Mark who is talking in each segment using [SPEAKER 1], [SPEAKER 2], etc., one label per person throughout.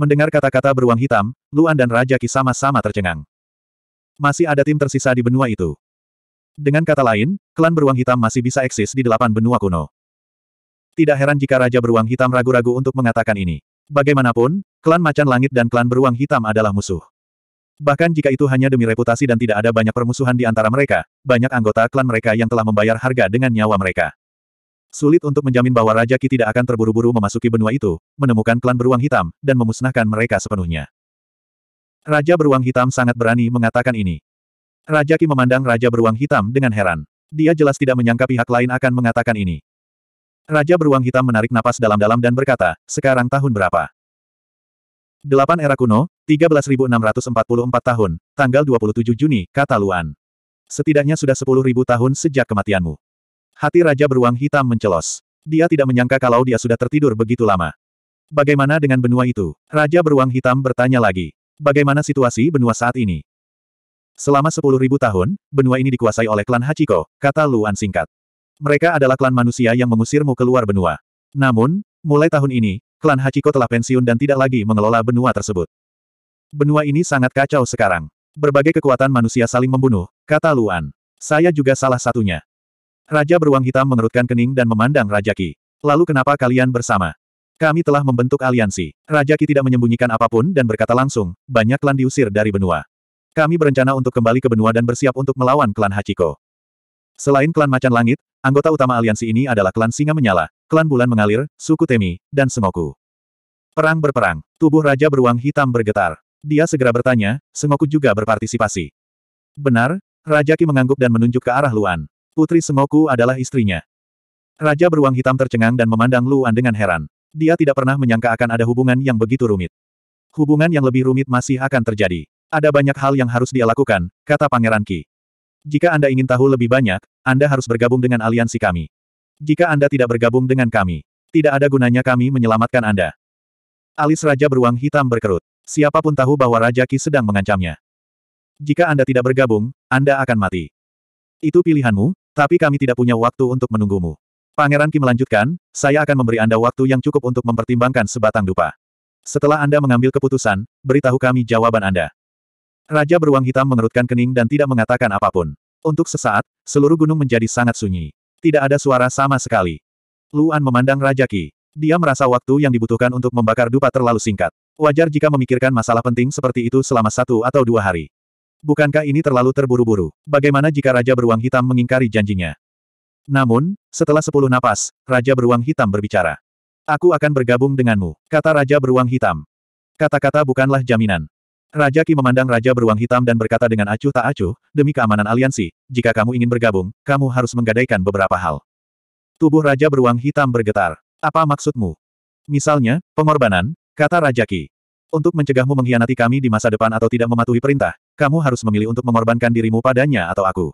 [SPEAKER 1] Mendengar kata-kata beruang hitam, Luan dan Raja Ki sama-sama tercengang. Masih ada tim tersisa di benua itu. Dengan kata lain, klan beruang hitam masih bisa eksis di delapan benua kuno. Tidak heran jika Raja Beruang Hitam ragu-ragu untuk mengatakan ini. Bagaimanapun, klan Macan Langit dan klan Beruang Hitam adalah musuh. Bahkan jika itu hanya demi reputasi dan tidak ada banyak permusuhan di antara mereka, banyak anggota klan mereka yang telah membayar harga dengan nyawa mereka. Sulit untuk menjamin bahwa Raja Ki tidak akan terburu-buru memasuki benua itu, menemukan klan beruang hitam, dan memusnahkan mereka sepenuhnya. Raja beruang hitam sangat berani mengatakan ini. Raja Ki memandang Raja beruang hitam dengan heran. Dia jelas tidak menyangka pihak lain akan mengatakan ini. Raja beruang hitam menarik napas dalam-dalam dan berkata, sekarang tahun berapa? 8 era kuno, 13.644 tahun, tanggal 27 Juni, kata Luan. Setidaknya sudah 10.000 tahun sejak kematianmu. Hati Raja Beruang Hitam mencelos. Dia tidak menyangka kalau dia sudah tertidur begitu lama. Bagaimana dengan benua itu? Raja Beruang Hitam bertanya lagi. Bagaimana situasi benua saat ini? Selama sepuluh ribu tahun, benua ini dikuasai oleh klan Hachiko, kata Luan singkat. Mereka adalah klan manusia yang mengusirmu keluar benua. Namun, mulai tahun ini, klan Hachiko telah pensiun dan tidak lagi mengelola benua tersebut. Benua ini sangat kacau sekarang. Berbagai kekuatan manusia saling membunuh, kata Luan. Saya juga salah satunya. Raja beruang hitam mengerutkan kening dan memandang Raja Ki. Lalu kenapa kalian bersama? Kami telah membentuk aliansi. Raja Ki tidak menyembunyikan apapun dan berkata langsung, banyak klan diusir dari benua. Kami berencana untuk kembali ke benua dan bersiap untuk melawan klan Hachiko. Selain klan Macan Langit, anggota utama aliansi ini adalah klan Singa Menyala, klan Bulan Mengalir, suku Temi, dan Sengoku. Perang berperang, tubuh Raja Beruang Hitam bergetar. Dia segera bertanya, Sengoku juga berpartisipasi. Benar, Raja Ki mengangguk dan menunjuk ke arah Luan. Putri Semoku adalah istrinya. Raja beruang hitam tercengang dan memandang Luan dengan heran. Dia tidak pernah menyangka akan ada hubungan yang begitu rumit. Hubungan yang lebih rumit masih akan terjadi. Ada banyak hal yang harus dia lakukan, kata Pangeran Ki. Jika Anda ingin tahu lebih banyak, Anda harus bergabung dengan aliansi kami. Jika Anda tidak bergabung dengan kami, tidak ada gunanya kami menyelamatkan Anda. Alis Raja Beruang Hitam berkerut. Siapapun tahu bahwa Raja Ki sedang mengancamnya. Jika Anda tidak bergabung, Anda akan mati. Itu pilihanmu, tapi kami tidak punya waktu untuk menunggumu. Pangeran Ki melanjutkan, saya akan memberi Anda waktu yang cukup untuk mempertimbangkan sebatang dupa. Setelah Anda mengambil keputusan, beritahu kami jawaban Anda. Raja beruang hitam mengerutkan kening dan tidak mengatakan apapun. Untuk sesaat, seluruh gunung menjadi sangat sunyi. Tidak ada suara sama sekali. Luan memandang Raja Ki. Dia merasa waktu yang dibutuhkan untuk membakar dupa terlalu singkat. Wajar jika memikirkan masalah penting seperti itu selama satu atau dua hari. Bukankah ini terlalu terburu-buru? Bagaimana jika Raja Beruang Hitam mengingkari janjinya? Namun, setelah sepuluh napas, Raja Beruang Hitam berbicara. Aku akan bergabung denganmu, kata Raja Beruang Hitam. Kata-kata bukanlah jaminan. Raja Ki memandang Raja Beruang Hitam dan berkata dengan acuh tak acuh, demi keamanan aliansi, jika kamu ingin bergabung, kamu harus menggadaikan beberapa hal. Tubuh Raja Beruang Hitam bergetar. Apa maksudmu? Misalnya, pengorbanan, kata Raja Ki. Untuk mencegahmu mengkhianati kami di masa depan atau tidak mematuhi perintah, kamu harus memilih untuk mengorbankan dirimu padanya atau aku.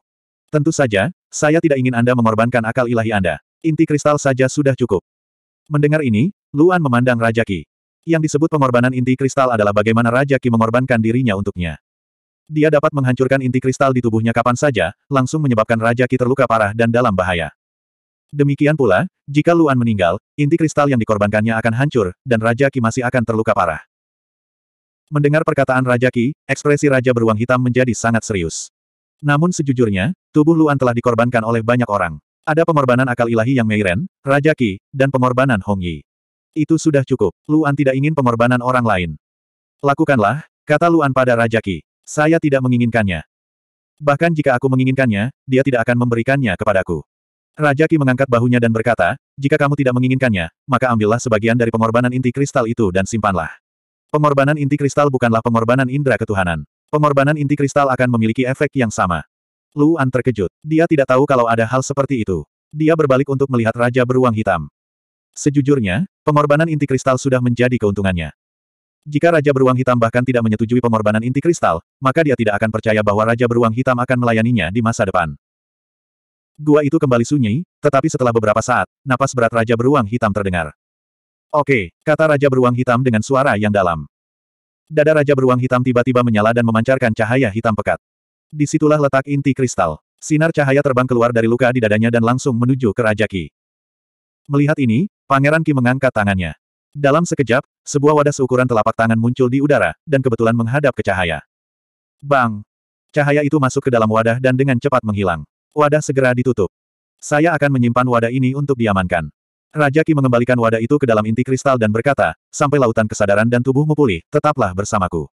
[SPEAKER 1] Tentu saja, saya tidak ingin Anda mengorbankan akal ilahi Anda. Inti kristal saja sudah cukup. Mendengar ini, Luan memandang Raja Ki. Yang disebut pengorbanan inti kristal adalah bagaimana Raja Ki mengorbankan dirinya untuknya. Dia dapat menghancurkan inti kristal di tubuhnya kapan saja, langsung menyebabkan Raja Ki terluka parah dan dalam bahaya. Demikian pula, jika Luan meninggal, inti kristal yang dikorbankannya akan hancur, dan Raja Ki masih akan terluka parah. Mendengar perkataan Raja Ki, ekspresi Raja Beruang Hitam menjadi sangat serius. Namun sejujurnya, tubuh Luan telah dikorbankan oleh banyak orang. Ada pengorbanan akal ilahi yang Meiren, Raja Ki, dan pengorbanan Hong Yi. Itu sudah cukup. Luan tidak ingin pengorbanan orang lain. Lakukanlah, kata Luan pada Raja Ki. Saya tidak menginginkannya. Bahkan jika aku menginginkannya, dia tidak akan memberikannya kepadaku. Raja Ki mengangkat bahunya dan berkata, jika kamu tidak menginginkannya, maka ambillah sebagian dari pengorbanan inti kristal itu dan simpanlah. Pengorbanan inti kristal bukanlah pengorbanan indera ketuhanan. Pengorbanan inti kristal akan memiliki efek yang sama. Luan terkejut. Dia tidak tahu kalau ada hal seperti itu. Dia berbalik untuk melihat Raja Beruang Hitam. Sejujurnya, pengorbanan inti kristal sudah menjadi keuntungannya. Jika Raja Beruang Hitam bahkan tidak menyetujui pengorbanan inti kristal, maka dia tidak akan percaya bahwa Raja Beruang Hitam akan melayaninya di masa depan. Gua itu kembali sunyi, tetapi setelah beberapa saat, napas berat Raja Beruang Hitam terdengar. Oke, kata Raja Beruang Hitam dengan suara yang dalam. Dada Raja Beruang Hitam tiba-tiba menyala dan memancarkan cahaya hitam pekat. Disitulah letak inti kristal. Sinar cahaya terbang keluar dari luka di dadanya dan langsung menuju ke Raja Ki. Melihat ini, Pangeran Ki mengangkat tangannya. Dalam sekejap, sebuah wadah seukuran telapak tangan muncul di udara, dan kebetulan menghadap ke cahaya. Bang! Cahaya itu masuk ke dalam wadah dan dengan cepat menghilang. Wadah segera ditutup. Saya akan menyimpan wadah ini untuk diamankan. Raja Ki mengembalikan wadah itu ke dalam inti kristal dan berkata, sampai lautan kesadaran dan tubuhmu pulih, tetaplah bersamaku.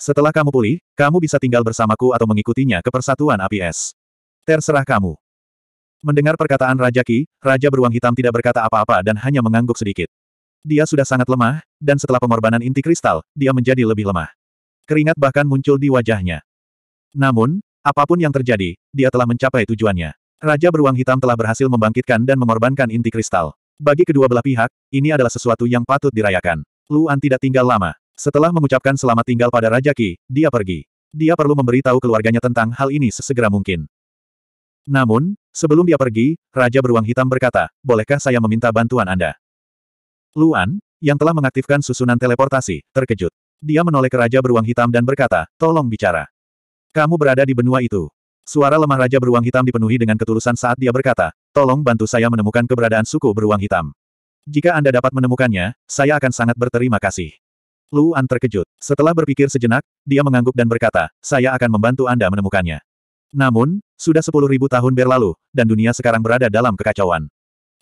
[SPEAKER 1] Setelah kamu pulih, kamu bisa tinggal bersamaku atau mengikutinya ke persatuan api es. Terserah kamu. Mendengar perkataan Raja Ki, Raja Beruang Hitam tidak berkata apa-apa dan hanya mengangguk sedikit. Dia sudah sangat lemah, dan setelah pengorbanan inti kristal, dia menjadi lebih lemah. Keringat bahkan muncul di wajahnya. Namun, apapun yang terjadi, dia telah mencapai tujuannya. Raja Beruang Hitam telah berhasil membangkitkan dan mengorbankan inti kristal. Bagi kedua belah pihak, ini adalah sesuatu yang patut dirayakan. Luan tidak tinggal lama. Setelah mengucapkan selamat tinggal pada Raja Ki, dia pergi. Dia perlu memberitahu keluarganya tentang hal ini sesegera mungkin. Namun, sebelum dia pergi, Raja Beruang Hitam berkata, bolehkah saya meminta bantuan Anda? Luan, yang telah mengaktifkan susunan teleportasi, terkejut. Dia menoleh ke Raja Beruang Hitam dan berkata, tolong bicara. Kamu berada di benua itu. Suara lemah Raja Beruang Hitam dipenuhi dengan ketulusan saat dia berkata, Tolong bantu saya menemukan keberadaan suku beruang hitam. Jika Anda dapat menemukannya, saya akan sangat berterima kasih. Luan terkejut. Setelah berpikir sejenak, dia mengangguk dan berkata, saya akan membantu Anda menemukannya. Namun, sudah sepuluh ribu tahun berlalu, dan dunia sekarang berada dalam kekacauan.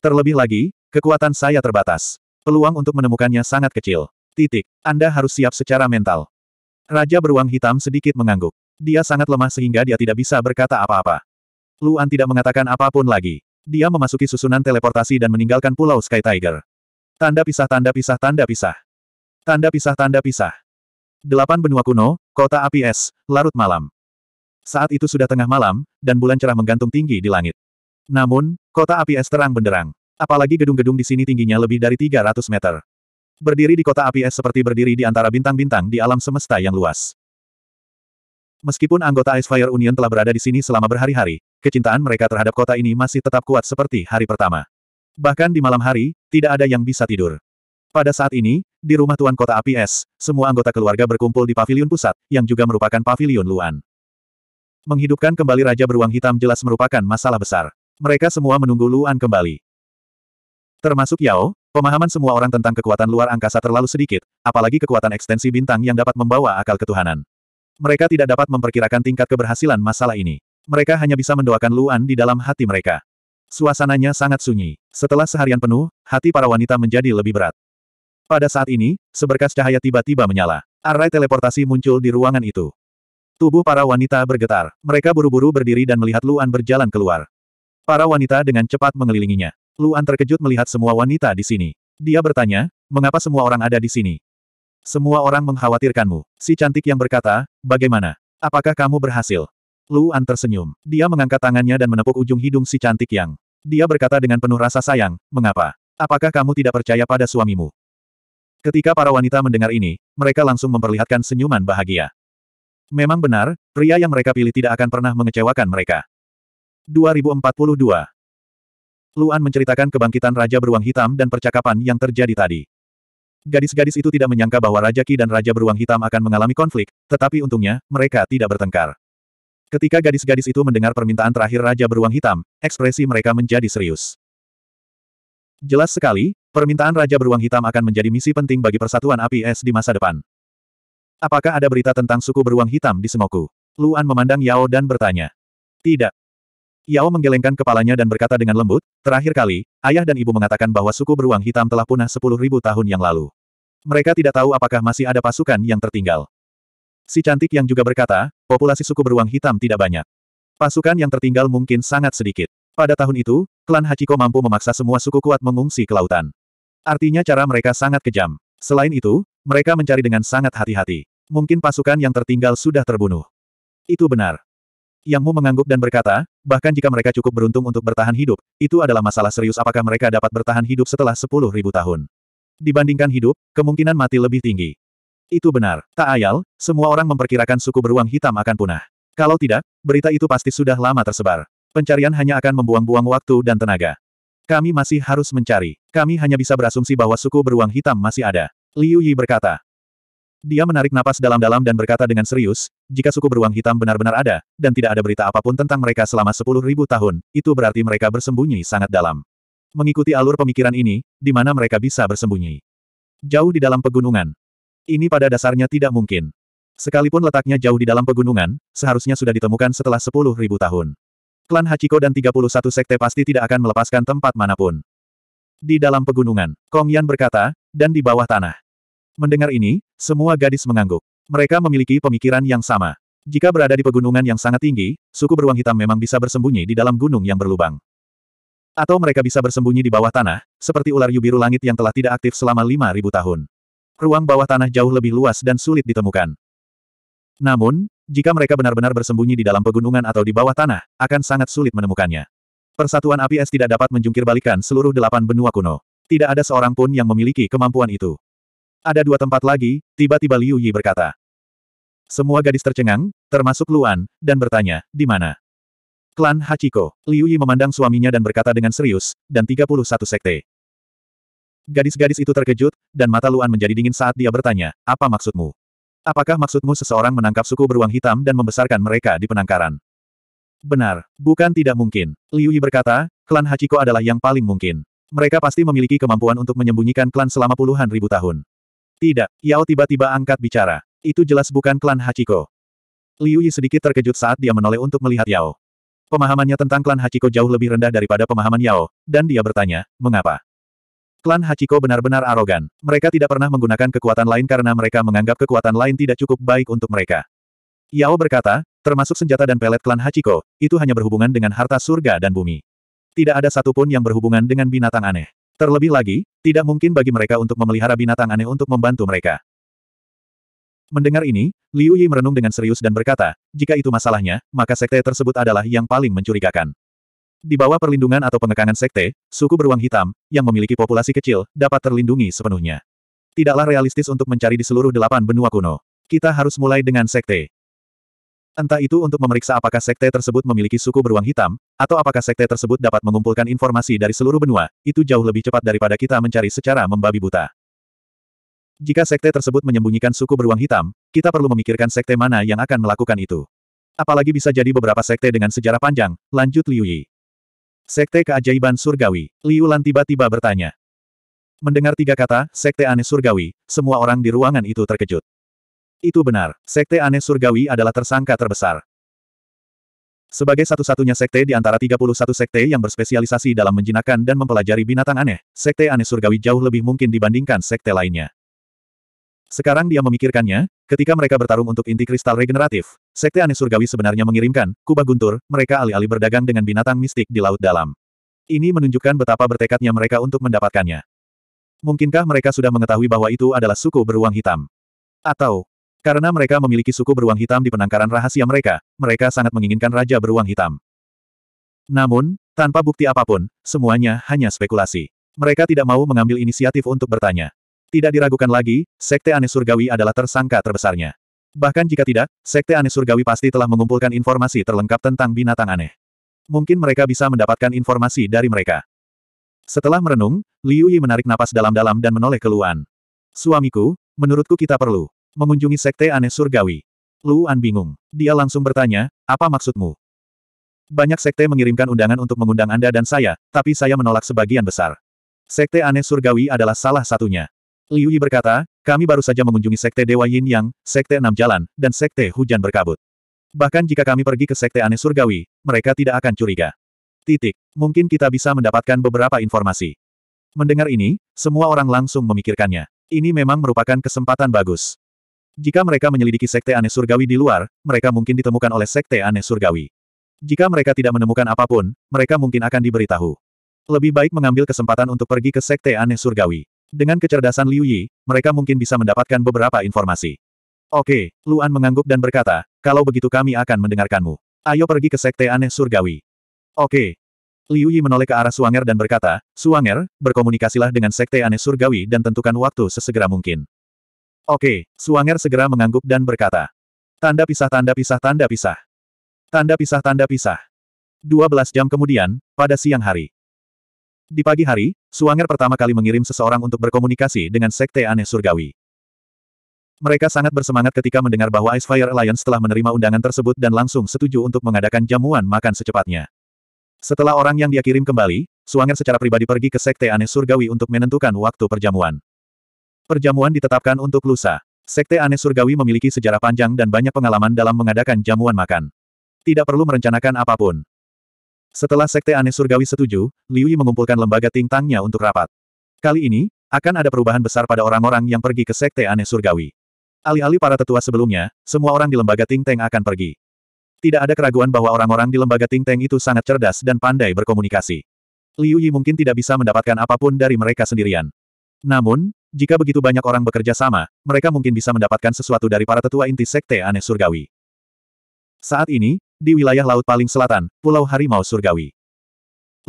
[SPEAKER 1] Terlebih lagi, kekuatan saya terbatas. Peluang untuk menemukannya sangat kecil. Titik. Anda harus siap secara mental. Raja beruang hitam sedikit mengangguk. Dia sangat lemah sehingga dia tidak bisa berkata apa-apa. Luan tidak mengatakan apapun lagi dia memasuki susunan teleportasi dan meninggalkan pulau Sky Tiger. Tanda pisah tanda pisah tanda pisah. Tanda pisah tanda pisah. Delapan benua kuno, kota api es, larut malam. Saat itu sudah tengah malam, dan bulan cerah menggantung tinggi di langit. Namun, kota api es terang benderang. Apalagi gedung-gedung di sini tingginya lebih dari 300 meter. Berdiri di kota api es seperti berdiri di antara bintang-bintang di alam semesta yang luas. Meskipun anggota Fire Union telah berada di sini selama berhari-hari, kecintaan mereka terhadap kota ini masih tetap kuat seperti hari pertama. Bahkan di malam hari, tidak ada yang bisa tidur. Pada saat ini, di rumah Tuan Kota Api Es, semua anggota keluarga berkumpul di pavilion pusat, yang juga merupakan pavilion Luan. Menghidupkan kembali Raja Beruang Hitam jelas merupakan masalah besar. Mereka semua menunggu Luan kembali. Termasuk Yao, pemahaman semua orang tentang kekuatan luar angkasa terlalu sedikit, apalagi kekuatan ekstensi bintang yang dapat membawa akal ketuhanan. Mereka tidak dapat memperkirakan tingkat keberhasilan masalah ini. Mereka hanya bisa mendoakan Luan di dalam hati mereka. Suasananya sangat sunyi. Setelah seharian penuh, hati para wanita menjadi lebih berat. Pada saat ini, seberkas cahaya tiba-tiba menyala. Array teleportasi muncul di ruangan itu. Tubuh para wanita bergetar. Mereka buru-buru berdiri dan melihat Luan berjalan keluar. Para wanita dengan cepat mengelilinginya. Luan terkejut melihat semua wanita di sini. Dia bertanya, mengapa semua orang ada di sini? Semua orang mengkhawatirkanmu. Si cantik yang berkata, bagaimana? Apakah kamu berhasil? Luan tersenyum. Dia mengangkat tangannya dan menepuk ujung hidung si cantik yang. Dia berkata dengan penuh rasa sayang, mengapa? Apakah kamu tidak percaya pada suamimu? Ketika para wanita mendengar ini, mereka langsung memperlihatkan senyuman bahagia. Memang benar, pria yang mereka pilih tidak akan pernah mengecewakan mereka. 2042 Luan menceritakan kebangkitan Raja Beruang Hitam dan percakapan yang terjadi tadi. Gadis-gadis itu tidak menyangka bahwa Raja Ki dan Raja Beruang Hitam akan mengalami konflik, tetapi untungnya, mereka tidak bertengkar. Ketika gadis-gadis itu mendengar permintaan terakhir Raja Beruang Hitam, ekspresi mereka menjadi serius. Jelas sekali, permintaan Raja Beruang Hitam akan menjadi misi penting bagi persatuan api es di masa depan. Apakah ada berita tentang suku Beruang Hitam di Semoku? Luan memandang Yao dan bertanya. Tidak, Yao menggelengkan kepalanya dan berkata dengan lembut, terakhir kali, ayah dan ibu mengatakan bahwa suku beruang hitam telah punah sepuluh ribu tahun yang lalu. Mereka tidak tahu apakah masih ada pasukan yang tertinggal. Si cantik yang juga berkata, populasi suku beruang hitam tidak banyak. Pasukan yang tertinggal mungkin sangat sedikit. Pada tahun itu, klan Hachiko mampu memaksa semua suku kuat mengungsi ke lautan. Artinya cara mereka sangat kejam. Selain itu, mereka mencari dengan sangat hati-hati. Mungkin pasukan yang tertinggal sudah terbunuh. Itu benar. Yang Mu mengangguk dan berkata, bahkan jika mereka cukup beruntung untuk bertahan hidup, itu adalah masalah serius apakah mereka dapat bertahan hidup setelah sepuluh ribu tahun. Dibandingkan hidup, kemungkinan mati lebih tinggi. Itu benar. Tak ayal, semua orang memperkirakan suku beruang hitam akan punah. Kalau tidak, berita itu pasti sudah lama tersebar. Pencarian hanya akan membuang-buang waktu dan tenaga. Kami masih harus mencari. Kami hanya bisa berasumsi bahwa suku beruang hitam masih ada. Liu Yi berkata, dia menarik napas dalam-dalam dan berkata dengan serius, jika suku beruang hitam benar-benar ada, dan tidak ada berita apapun tentang mereka selama sepuluh ribu tahun, itu berarti mereka bersembunyi sangat dalam. Mengikuti alur pemikiran ini, di mana mereka bisa bersembunyi. Jauh di dalam pegunungan. Ini pada dasarnya tidak mungkin. Sekalipun letaknya jauh di dalam pegunungan, seharusnya sudah ditemukan setelah sepuluh ribu tahun. Klan Hachiko dan 31 sekte pasti tidak akan melepaskan tempat manapun. Di dalam pegunungan, Kong Yan berkata, dan di bawah tanah. Mendengar ini, semua gadis mengangguk. Mereka memiliki pemikiran yang sama. Jika berada di pegunungan yang sangat tinggi, suku beruang hitam memang bisa bersembunyi di dalam gunung yang berlubang. Atau mereka bisa bersembunyi di bawah tanah, seperti ular yubiru langit yang telah tidak aktif selama 5.000 tahun. Ruang bawah tanah jauh lebih luas dan sulit ditemukan. Namun, jika mereka benar-benar bersembunyi di dalam pegunungan atau di bawah tanah, akan sangat sulit menemukannya. Persatuan api es tidak dapat menjungkirbalikan seluruh delapan benua kuno. Tidak ada seorang pun yang memiliki kemampuan itu. Ada dua tempat lagi, tiba-tiba Liu Yi berkata. Semua gadis tercengang, termasuk Luan, dan bertanya, di mana? Klan Hachiko, Liu Yi memandang suaminya dan berkata dengan serius, dan 31 sekte. Gadis-gadis itu terkejut, dan mata Luan menjadi dingin saat dia bertanya, apa maksudmu? Apakah maksudmu seseorang menangkap suku beruang hitam dan membesarkan mereka di penangkaran? Benar, bukan tidak mungkin. Liu Yi berkata, klan Hachiko adalah yang paling mungkin. Mereka pasti memiliki kemampuan untuk menyembunyikan klan selama puluhan ribu tahun. Tidak, Yao tiba-tiba angkat bicara. Itu jelas bukan klan Hachiko. Liu Yi sedikit terkejut saat dia menoleh untuk melihat Yao. Pemahamannya tentang klan Hachiko jauh lebih rendah daripada pemahaman Yao, dan dia bertanya, mengapa? Klan Hachiko benar-benar arogan. Mereka tidak pernah menggunakan kekuatan lain karena mereka menganggap kekuatan lain tidak cukup baik untuk mereka. Yao berkata, termasuk senjata dan pelet klan Hachiko, itu hanya berhubungan dengan harta surga dan bumi. Tidak ada satupun yang berhubungan dengan binatang aneh. Terlebih lagi, tidak mungkin bagi mereka untuk memelihara binatang aneh untuk membantu mereka. Mendengar ini, Liu Yi merenung dengan serius dan berkata, jika itu masalahnya, maka sekte tersebut adalah yang paling mencurigakan. Di bawah perlindungan atau pengekangan sekte, suku beruang hitam, yang memiliki populasi kecil, dapat terlindungi sepenuhnya. Tidaklah realistis untuk mencari di seluruh delapan benua kuno. Kita harus mulai dengan sekte. Entah itu untuk memeriksa apakah sekte tersebut memiliki suku beruang hitam, atau apakah sekte tersebut dapat mengumpulkan informasi dari seluruh benua, itu jauh lebih cepat daripada kita mencari secara membabi buta. Jika sekte tersebut menyembunyikan suku beruang hitam, kita perlu memikirkan sekte mana yang akan melakukan itu. Apalagi bisa jadi beberapa sekte dengan sejarah panjang, lanjut Liu Yi. Sekte Keajaiban Surgawi, Liu Lan tiba-tiba bertanya. Mendengar tiga kata, sekte aneh surgawi, semua orang di ruangan itu terkejut. Itu benar, Sekte Aneh Surgawi adalah tersangka terbesar. Sebagai satu-satunya sekte di antara 31 sekte yang berspesialisasi dalam menjinakkan dan mempelajari binatang aneh, sekte aneh surgawi jauh lebih mungkin dibandingkan sekte lainnya. Sekarang dia memikirkannya, ketika mereka bertarung untuk inti kristal regeneratif, sekte aneh surgawi sebenarnya mengirimkan kubah guntur, mereka alih-alih berdagang dengan binatang mistik di laut dalam. Ini menunjukkan betapa bertekadnya mereka untuk mendapatkannya. Mungkinkah mereka sudah mengetahui bahwa itu adalah suku beruang hitam? Atau, karena mereka memiliki suku beruang hitam di penangkaran rahasia mereka, mereka sangat menginginkan Raja Beruang Hitam. Namun, tanpa bukti apapun, semuanya hanya spekulasi. Mereka tidak mau mengambil inisiatif untuk bertanya. Tidak diragukan lagi, Sekte Aneh Surgawi adalah tersangka terbesarnya. Bahkan jika tidak, Sekte Aneh Surgawi pasti telah mengumpulkan informasi terlengkap tentang binatang aneh. Mungkin mereka bisa mendapatkan informasi dari mereka. Setelah merenung, Liu Yi menarik napas dalam-dalam dan menoleh keluhan. Suamiku, menurutku kita perlu. Mengunjungi sekte aneh surgawi. Luan bingung. Dia langsung bertanya, apa maksudmu? Banyak sekte mengirimkan undangan untuk mengundang Anda dan saya, tapi saya menolak sebagian besar. Sekte aneh surgawi adalah salah satunya. Liu Yi berkata, kami baru saja mengunjungi sekte Dewa Yin Yang, sekte Enam Jalan, dan sekte Hujan Berkabut. Bahkan jika kami pergi ke sekte aneh surgawi, mereka tidak akan curiga. Titik. Mungkin kita bisa mendapatkan beberapa informasi. Mendengar ini, semua orang langsung memikirkannya. Ini memang merupakan kesempatan bagus. Jika mereka menyelidiki sekte aneh surgawi di luar, mereka mungkin ditemukan oleh sekte aneh surgawi. Jika mereka tidak menemukan apapun, mereka mungkin akan diberitahu. Lebih baik mengambil kesempatan untuk pergi ke sekte aneh surgawi. Dengan kecerdasan Liu Yi, mereka mungkin bisa mendapatkan beberapa informasi. Oke, Luan mengangguk dan berkata, kalau begitu kami akan mendengarkanmu. Ayo pergi ke sekte aneh surgawi. Oke. Liu Yi menoleh ke arah Suanger dan berkata, Suanger, berkomunikasilah dengan sekte aneh surgawi dan tentukan waktu sesegera mungkin. Oke, Suanger segera mengangguk dan berkata. Tanda pisah tanda pisah tanda pisah. Tanda pisah tanda pisah. 12 jam kemudian, pada siang hari. Di pagi hari, Suanger pertama kali mengirim seseorang untuk berkomunikasi dengan Sekte Aneh Surgawi. Mereka sangat bersemangat ketika mendengar bahwa Icefire Alliance telah menerima undangan tersebut dan langsung setuju untuk mengadakan jamuan makan secepatnya. Setelah orang yang dia kirim kembali, Suanger secara pribadi pergi ke Sekte Aneh Surgawi untuk menentukan waktu perjamuan. Perjamuan ditetapkan untuk lusa. Sekte aneh surgawi memiliki sejarah panjang dan banyak pengalaman dalam mengadakan jamuan makan. Tidak perlu merencanakan apapun. Setelah sekte aneh surgawi setuju, Liu Yi mengumpulkan lembaga tingtangnya untuk rapat. Kali ini, akan ada perubahan besar pada orang-orang yang pergi ke sekte aneh surgawi. Alih-alih para tetua sebelumnya, semua orang di lembaga tingteng akan pergi. Tidak ada keraguan bahwa orang-orang di lembaga tingteng itu sangat cerdas dan pandai berkomunikasi. Liu Yi mungkin tidak bisa mendapatkan apapun dari mereka sendirian. Namun, jika begitu banyak orang bekerja sama, mereka mungkin bisa mendapatkan sesuatu dari para tetua inti sekte aneh surgawi. Saat ini, di wilayah laut paling selatan, Pulau Harimau Surgawi.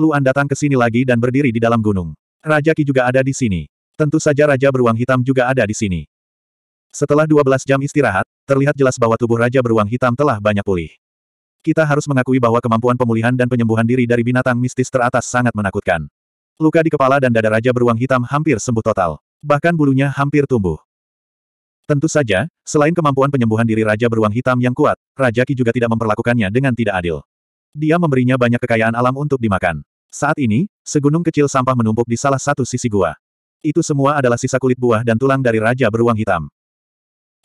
[SPEAKER 1] Luan datang ke sini lagi dan berdiri di dalam gunung. Raja Ki juga ada di sini. Tentu saja Raja Beruang Hitam juga ada di sini. Setelah 12 jam istirahat, terlihat jelas bahwa tubuh Raja Beruang Hitam telah banyak pulih. Kita harus mengakui bahwa kemampuan pemulihan dan penyembuhan diri dari binatang mistis teratas sangat menakutkan. Luka di kepala dan dada Raja Beruang Hitam hampir sembuh total. Bahkan bulunya hampir tumbuh. Tentu saja, selain kemampuan penyembuhan diri Raja Beruang Hitam yang kuat, Raja Ki juga tidak memperlakukannya dengan tidak adil. Dia memberinya banyak kekayaan alam untuk dimakan. Saat ini, segunung kecil sampah menumpuk di salah satu sisi gua. Itu semua adalah sisa kulit buah dan tulang dari Raja Beruang Hitam.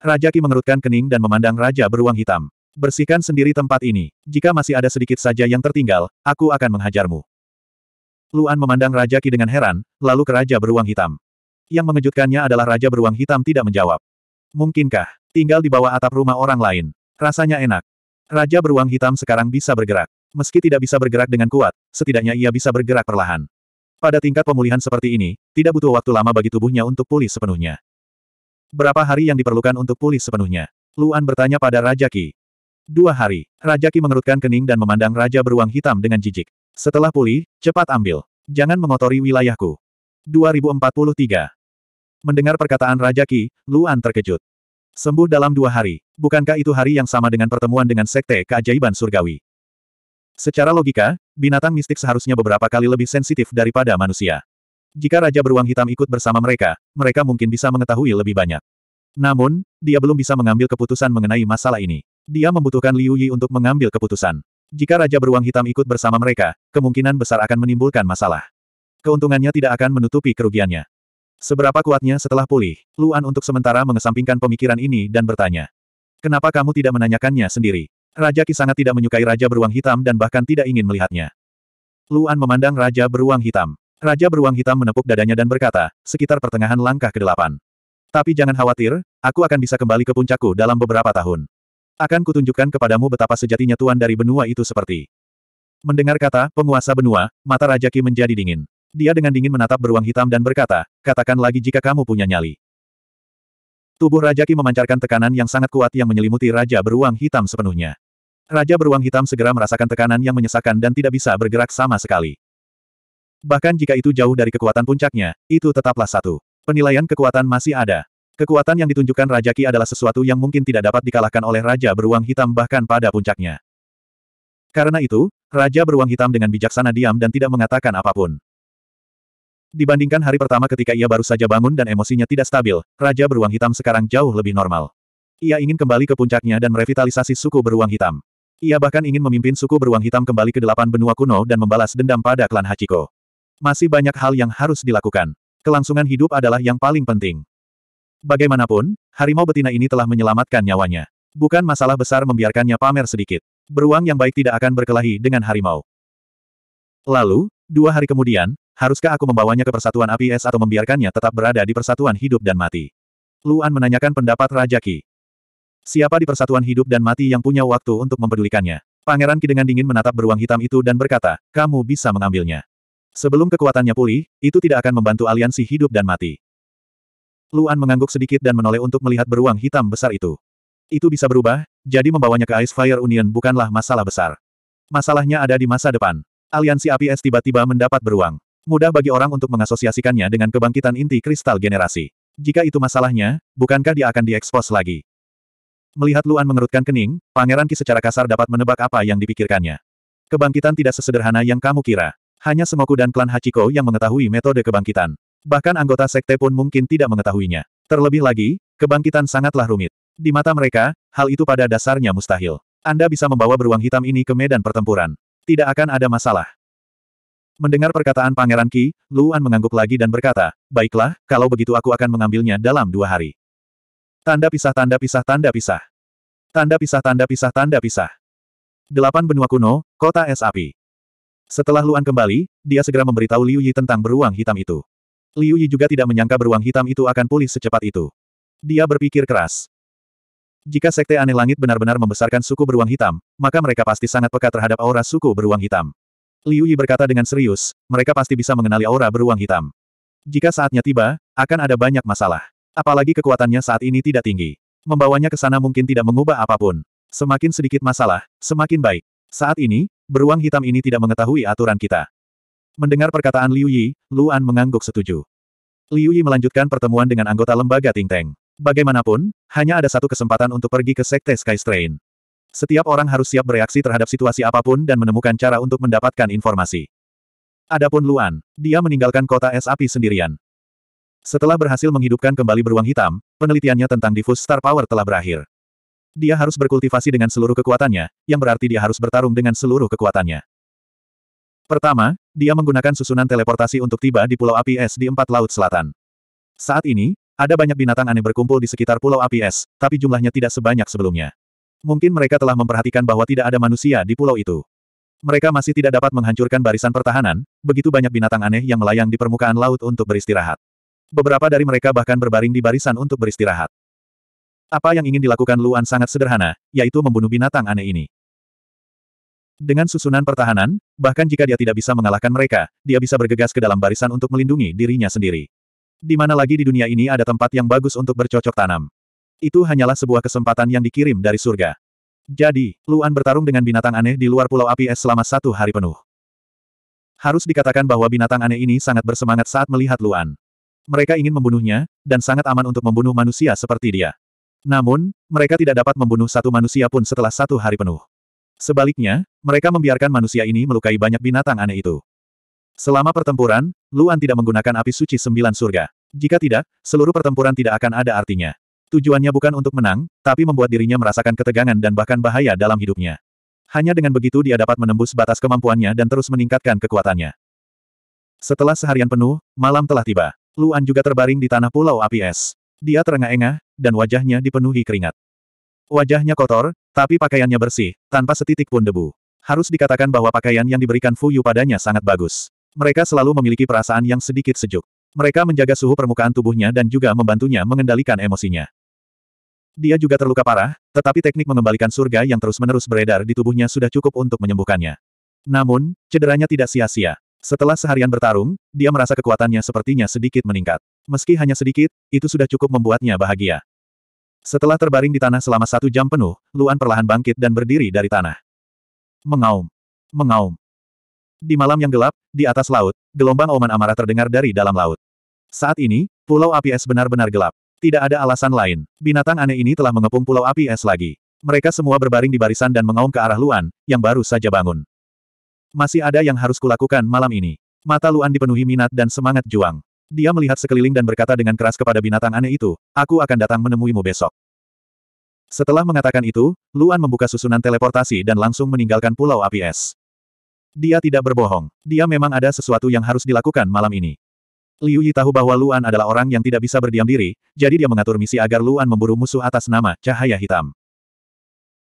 [SPEAKER 1] Raja Ki mengerutkan kening dan memandang Raja Beruang Hitam. Bersihkan sendiri tempat ini. Jika masih ada sedikit saja yang tertinggal, aku akan menghajarmu. Luan memandang Raja Ki dengan heran, lalu ke Raja Beruang Hitam. Yang mengejutkannya adalah Raja Beruang Hitam tidak menjawab. Mungkinkah, tinggal di bawah atap rumah orang lain. Rasanya enak. Raja Beruang Hitam sekarang bisa bergerak. Meski tidak bisa bergerak dengan kuat, setidaknya ia bisa bergerak perlahan. Pada tingkat pemulihan seperti ini, tidak butuh waktu lama bagi tubuhnya untuk pulih sepenuhnya. Berapa hari yang diperlukan untuk pulih sepenuhnya? Luan bertanya pada Raja Ki. Dua hari, Raja Ki mengerutkan kening dan memandang Raja Beruang Hitam dengan jijik. Setelah pulih, cepat ambil. Jangan mengotori wilayahku. 2043. Mendengar perkataan Raja Ki Luan terkejut. Sembuh dalam dua hari. Bukankah itu hari yang sama dengan pertemuan dengan Sekte Keajaiban Surgawi? Secara logika, binatang mistik seharusnya beberapa kali lebih sensitif daripada manusia. Jika Raja Beruang Hitam ikut bersama mereka, mereka mungkin bisa mengetahui lebih banyak. Namun, dia belum bisa mengambil keputusan mengenai masalah ini. Dia membutuhkan Liu Yi untuk mengambil keputusan. Jika Raja Beruang Hitam ikut bersama mereka, kemungkinan besar akan menimbulkan masalah. Keuntungannya tidak akan menutupi kerugiannya. Seberapa kuatnya setelah pulih, Luan untuk sementara mengesampingkan pemikiran ini dan bertanya. Kenapa kamu tidak menanyakannya sendiri? Raja Ki sangat tidak menyukai Raja Beruang Hitam dan bahkan tidak ingin melihatnya. Luan memandang Raja Beruang Hitam. Raja Beruang Hitam menepuk dadanya dan berkata, sekitar pertengahan langkah ke delapan. Tapi jangan khawatir, aku akan bisa kembali ke puncakku dalam beberapa tahun. Akan kutunjukkan kepadamu betapa sejatinya tuan dari benua itu seperti. Mendengar kata, penguasa benua, mata Raja Ki menjadi dingin. Dia dengan dingin menatap beruang hitam dan berkata, katakan lagi jika kamu punya nyali. Tubuh Raja Ki memancarkan tekanan yang sangat kuat yang menyelimuti Raja beruang hitam sepenuhnya. Raja beruang hitam segera merasakan tekanan yang menyesakkan dan tidak bisa bergerak sama sekali. Bahkan jika itu jauh dari kekuatan puncaknya, itu tetaplah satu. Penilaian kekuatan masih ada. Kekuatan yang ditunjukkan Raja Ki adalah sesuatu yang mungkin tidak dapat dikalahkan oleh Raja beruang hitam bahkan pada puncaknya. Karena itu, Raja beruang hitam dengan bijaksana diam dan tidak mengatakan apapun. Dibandingkan hari pertama ketika ia baru saja bangun dan emosinya tidak stabil, Raja Beruang Hitam sekarang jauh lebih normal. Ia ingin kembali ke puncaknya dan merevitalisasi suku Beruang Hitam. Ia bahkan ingin memimpin suku Beruang Hitam kembali ke delapan benua kuno dan membalas dendam pada klan Hachiko. Masih banyak hal yang harus dilakukan. Kelangsungan hidup adalah yang paling penting. Bagaimanapun, harimau betina ini telah menyelamatkan nyawanya. Bukan masalah besar membiarkannya pamer sedikit. Beruang yang baik tidak akan berkelahi dengan harimau. Lalu, dua hari kemudian, Haruskah aku membawanya ke persatuan api es atau membiarkannya tetap berada di persatuan hidup dan mati? Luan menanyakan pendapat Raja Ki. Siapa di persatuan hidup dan mati yang punya waktu untuk mempedulikannya? Pangeran Ki dengan dingin menatap beruang hitam itu dan berkata, kamu bisa mengambilnya. Sebelum kekuatannya pulih, itu tidak akan membantu aliansi hidup dan mati. Luan mengangguk sedikit dan menoleh untuk melihat beruang hitam besar itu. Itu bisa berubah, jadi membawanya ke Ice Fire Union bukanlah masalah besar. Masalahnya ada di masa depan. Aliansi APS tiba-tiba mendapat beruang. Mudah bagi orang untuk mengasosiasikannya dengan kebangkitan inti kristal generasi. Jika itu masalahnya, bukankah dia akan diekspos lagi? Melihat Luan mengerutkan kening, Pangeran Ki secara kasar dapat menebak apa yang dipikirkannya. Kebangkitan tidak sesederhana yang kamu kira. Hanya Semoku dan klan Hachiko yang mengetahui metode kebangkitan. Bahkan anggota sekte pun mungkin tidak mengetahuinya. Terlebih lagi, kebangkitan sangatlah rumit. Di mata mereka, hal itu pada dasarnya mustahil. Anda bisa membawa beruang hitam ini ke medan pertempuran. Tidak akan ada masalah. Mendengar perkataan Pangeran Qi, Luan mengangguk lagi dan berkata, Baiklah, kalau begitu aku akan mengambilnya dalam dua hari. Tanda pisah tanda pisah tanda pisah. Tanda pisah tanda pisah tanda pisah. Delapan benua kuno, kota es api. Setelah Luan kembali, dia segera memberitahu Liu Yi tentang beruang hitam itu. Liu Yi juga tidak menyangka beruang hitam itu akan pulih secepat itu. Dia berpikir keras. Jika Sekte Aneh Langit benar-benar membesarkan suku beruang hitam, maka mereka pasti sangat peka terhadap aura suku beruang hitam. Liu Yi berkata dengan serius, mereka pasti bisa mengenali aura beruang hitam. Jika saatnya tiba, akan ada banyak masalah. Apalagi kekuatannya saat ini tidak tinggi. Membawanya ke sana mungkin tidak mengubah apapun. Semakin sedikit masalah, semakin baik. Saat ini, beruang hitam ini tidak mengetahui aturan kita. Mendengar perkataan Liu Yi, Luan mengangguk setuju. Liu Yi melanjutkan pertemuan dengan anggota lembaga Ting Teng. Bagaimanapun, hanya ada satu kesempatan untuk pergi ke Sekte Sky Strain. Setiap orang harus siap bereaksi terhadap situasi apapun dan menemukan cara untuk mendapatkan informasi. Adapun Luan, dia meninggalkan kota es api sendirian. Setelah berhasil menghidupkan kembali beruang hitam, penelitiannya tentang Diffuse star power telah berakhir. Dia harus berkultivasi dengan seluruh kekuatannya, yang berarti dia harus bertarung dengan seluruh kekuatannya. Pertama, dia menggunakan susunan teleportasi untuk tiba di Pulau Api Es di empat laut selatan. Saat ini, ada banyak binatang aneh berkumpul di sekitar Pulau Api Es, tapi jumlahnya tidak sebanyak sebelumnya. Mungkin mereka telah memperhatikan bahwa tidak ada manusia di pulau itu. Mereka masih tidak dapat menghancurkan barisan pertahanan, begitu banyak binatang aneh yang melayang di permukaan laut untuk beristirahat. Beberapa dari mereka bahkan berbaring di barisan untuk beristirahat. Apa yang ingin dilakukan Luan sangat sederhana, yaitu membunuh binatang aneh ini. Dengan susunan pertahanan, bahkan jika dia tidak bisa mengalahkan mereka, dia bisa bergegas ke dalam barisan untuk melindungi dirinya sendiri. Di mana lagi di dunia ini ada tempat yang bagus untuk bercocok tanam. Itu hanyalah sebuah kesempatan yang dikirim dari surga. Jadi, Luan bertarung dengan binatang aneh di luar pulau api es selama satu hari penuh. Harus dikatakan bahwa binatang aneh ini sangat bersemangat saat melihat Luan. Mereka ingin membunuhnya, dan sangat aman untuk membunuh manusia seperti dia. Namun, mereka tidak dapat membunuh satu manusia pun setelah satu hari penuh. Sebaliknya, mereka membiarkan manusia ini melukai banyak binatang aneh itu. Selama pertempuran, Luan tidak menggunakan api suci sembilan surga. Jika tidak, seluruh pertempuran tidak akan ada artinya. Tujuannya bukan untuk menang, tapi membuat dirinya merasakan ketegangan dan bahkan bahaya dalam hidupnya. Hanya dengan begitu dia dapat menembus batas kemampuannya dan terus meningkatkan kekuatannya. Setelah seharian penuh, malam telah tiba. Luan juga terbaring di tanah pulau api es. Dia terengah-engah, dan wajahnya dipenuhi keringat. Wajahnya kotor, tapi pakaiannya bersih, tanpa setitik pun debu. Harus dikatakan bahwa pakaian yang diberikan Fuyu padanya sangat bagus. Mereka selalu memiliki perasaan yang sedikit sejuk. Mereka menjaga suhu permukaan tubuhnya dan juga membantunya mengendalikan emosinya. Dia juga terluka parah, tetapi teknik mengembalikan surga yang terus-menerus beredar di tubuhnya sudah cukup untuk menyembuhkannya. Namun, cederanya tidak sia-sia. Setelah seharian bertarung, dia merasa kekuatannya sepertinya sedikit meningkat. Meski hanya sedikit, itu sudah cukup membuatnya bahagia. Setelah terbaring di tanah selama satu jam penuh, Luan perlahan bangkit dan berdiri dari tanah. Mengaum. Mengaum. Di malam yang gelap, di atas laut, gelombang oman amarah terdengar dari dalam laut. Saat ini, pulau api es benar-benar gelap. Tidak ada alasan lain. Binatang aneh ini telah mengepung pulau api es lagi. Mereka semua berbaring di barisan dan mengaum ke arah Luan, yang baru saja bangun. Masih ada yang harus kulakukan malam ini. Mata Luan dipenuhi minat dan semangat juang. Dia melihat sekeliling dan berkata dengan keras kepada binatang aneh itu, aku akan datang menemuimu besok. Setelah mengatakan itu, Luan membuka susunan teleportasi dan langsung meninggalkan pulau api es. Dia tidak berbohong. Dia memang ada sesuatu yang harus dilakukan malam ini. Liu Yi tahu bahwa Luan adalah orang yang tidak bisa berdiam diri, jadi dia mengatur misi agar Luan memburu musuh atas nama Cahaya Hitam.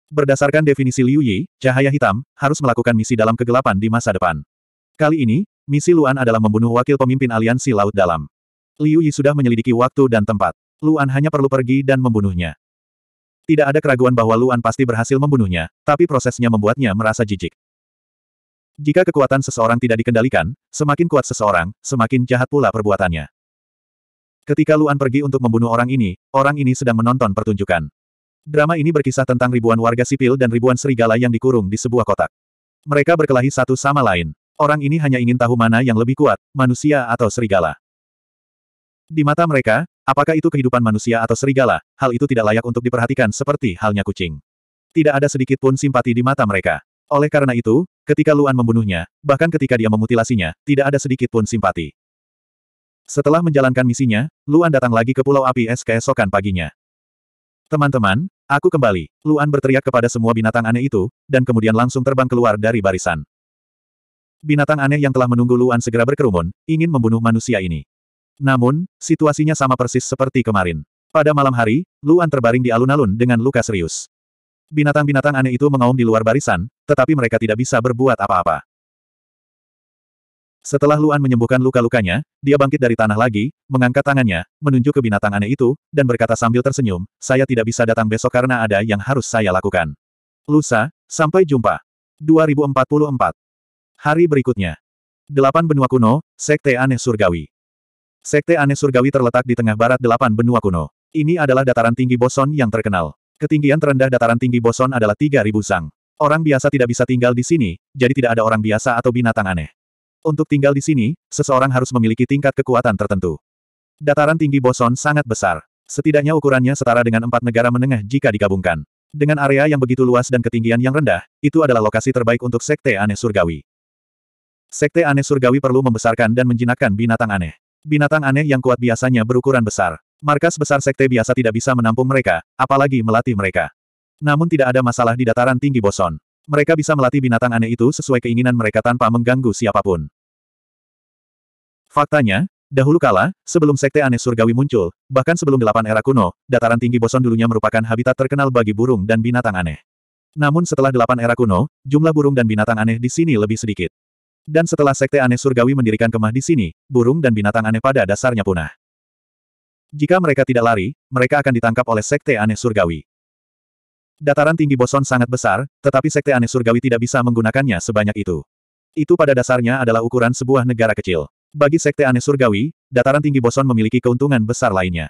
[SPEAKER 1] Berdasarkan definisi Liu Yi, Cahaya Hitam harus melakukan misi dalam kegelapan di masa depan. Kali ini, misi Luan adalah membunuh wakil pemimpin aliansi Laut Dalam. Liu Yi sudah menyelidiki waktu dan tempat. Luan hanya perlu pergi dan membunuhnya. Tidak ada keraguan bahwa Luan pasti berhasil membunuhnya, tapi prosesnya membuatnya merasa jijik. Jika kekuatan seseorang tidak dikendalikan, semakin kuat seseorang, semakin jahat pula perbuatannya. Ketika Luan pergi untuk membunuh orang ini, orang ini sedang menonton pertunjukan. Drama ini berkisah tentang ribuan warga sipil dan ribuan serigala yang dikurung di sebuah kotak. Mereka berkelahi satu sama lain. Orang ini hanya ingin tahu mana yang lebih kuat, manusia atau serigala. Di mata mereka, apakah itu kehidupan manusia atau serigala, hal itu tidak layak untuk diperhatikan seperti halnya kucing. Tidak ada sedikit pun simpati di mata mereka. Oleh karena itu, ketika Luan membunuhnya, bahkan ketika dia memutilasinya, tidak ada sedikit pun simpati. Setelah menjalankan misinya, Luan datang lagi ke Pulau Api Es keesokan paginya. Teman-teman, aku kembali. Luan berteriak kepada semua binatang aneh itu, dan kemudian langsung terbang keluar dari barisan. Binatang aneh yang telah menunggu Luan segera berkerumun, ingin membunuh manusia ini. Namun, situasinya sama persis seperti kemarin. Pada malam hari, Luan terbaring di alun-alun dengan luka serius. Binatang-binatang aneh itu mengaum di luar barisan, tetapi mereka tidak bisa berbuat apa-apa. Setelah Luan menyembuhkan luka-lukanya, dia bangkit dari tanah lagi, mengangkat tangannya, menunjuk ke binatang aneh itu, dan berkata sambil tersenyum, saya tidak bisa datang besok karena ada yang harus saya lakukan. Lusa, sampai jumpa. 2044. Hari berikutnya. Delapan benua kuno, Sekte Aneh Surgawi. Sekte Aneh Surgawi terletak di tengah barat delapan benua kuno. Ini adalah dataran tinggi boson yang terkenal. Ketinggian terendah dataran tinggi boson adalah 3.000 sang. Orang biasa tidak bisa tinggal di sini, jadi tidak ada orang biasa atau binatang aneh. Untuk tinggal di sini, seseorang harus memiliki tingkat kekuatan tertentu. Dataran tinggi boson sangat besar. Setidaknya ukurannya setara dengan empat negara menengah jika digabungkan. Dengan area yang begitu luas dan ketinggian yang rendah, itu adalah lokasi terbaik untuk sekte aneh surgawi. Sekte aneh surgawi perlu membesarkan dan menjinakkan binatang aneh. Binatang aneh yang kuat biasanya berukuran besar. Markas besar sekte biasa tidak bisa menampung mereka, apalagi melatih mereka. Namun tidak ada masalah di dataran tinggi boson. Mereka bisa melatih binatang aneh itu sesuai keinginan mereka tanpa mengganggu siapapun. Faktanya, dahulu kala, sebelum sekte aneh surgawi muncul, bahkan sebelum delapan era kuno, dataran tinggi boson dulunya merupakan habitat terkenal bagi burung dan binatang aneh. Namun setelah delapan era kuno, jumlah burung dan binatang aneh di sini lebih sedikit. Dan setelah sekte aneh surgawi mendirikan kemah di sini, burung dan binatang aneh pada dasarnya punah. Jika mereka tidak lari, mereka akan ditangkap oleh Sekte Aneh Surgawi. Dataran tinggi boson sangat besar, tetapi Sekte Aneh Surgawi tidak bisa menggunakannya sebanyak itu. Itu pada dasarnya adalah ukuran sebuah negara kecil. Bagi Sekte Aneh Surgawi, dataran tinggi boson memiliki keuntungan besar lainnya.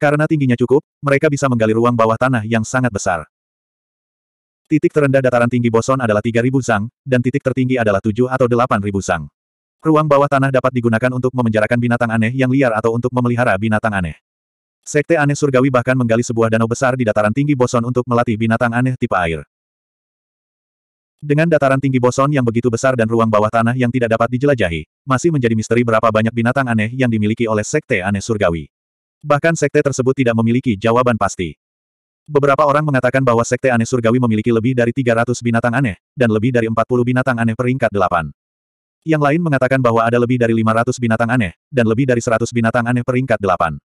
[SPEAKER 1] Karena tingginya cukup, mereka bisa menggali ruang bawah tanah yang sangat besar. Titik terendah dataran tinggi boson adalah 3000 zang, dan titik tertinggi adalah 7 atau 8000 zang. Ruang bawah tanah dapat digunakan untuk memenjarakan binatang aneh yang liar atau untuk memelihara binatang aneh. Sekte aneh surgawi bahkan menggali sebuah danau besar di dataran tinggi boson untuk melatih binatang aneh tipe air. Dengan dataran tinggi boson yang begitu besar dan ruang bawah tanah yang tidak dapat dijelajahi, masih menjadi misteri berapa banyak binatang aneh yang dimiliki oleh sekte aneh surgawi. Bahkan sekte tersebut tidak memiliki jawaban pasti. Beberapa orang mengatakan bahwa sekte aneh surgawi memiliki lebih dari 300 binatang aneh, dan lebih dari 40 binatang aneh peringkat 8. Yang lain mengatakan bahwa ada lebih dari 500 binatang aneh, dan lebih dari 100 binatang aneh peringkat 8.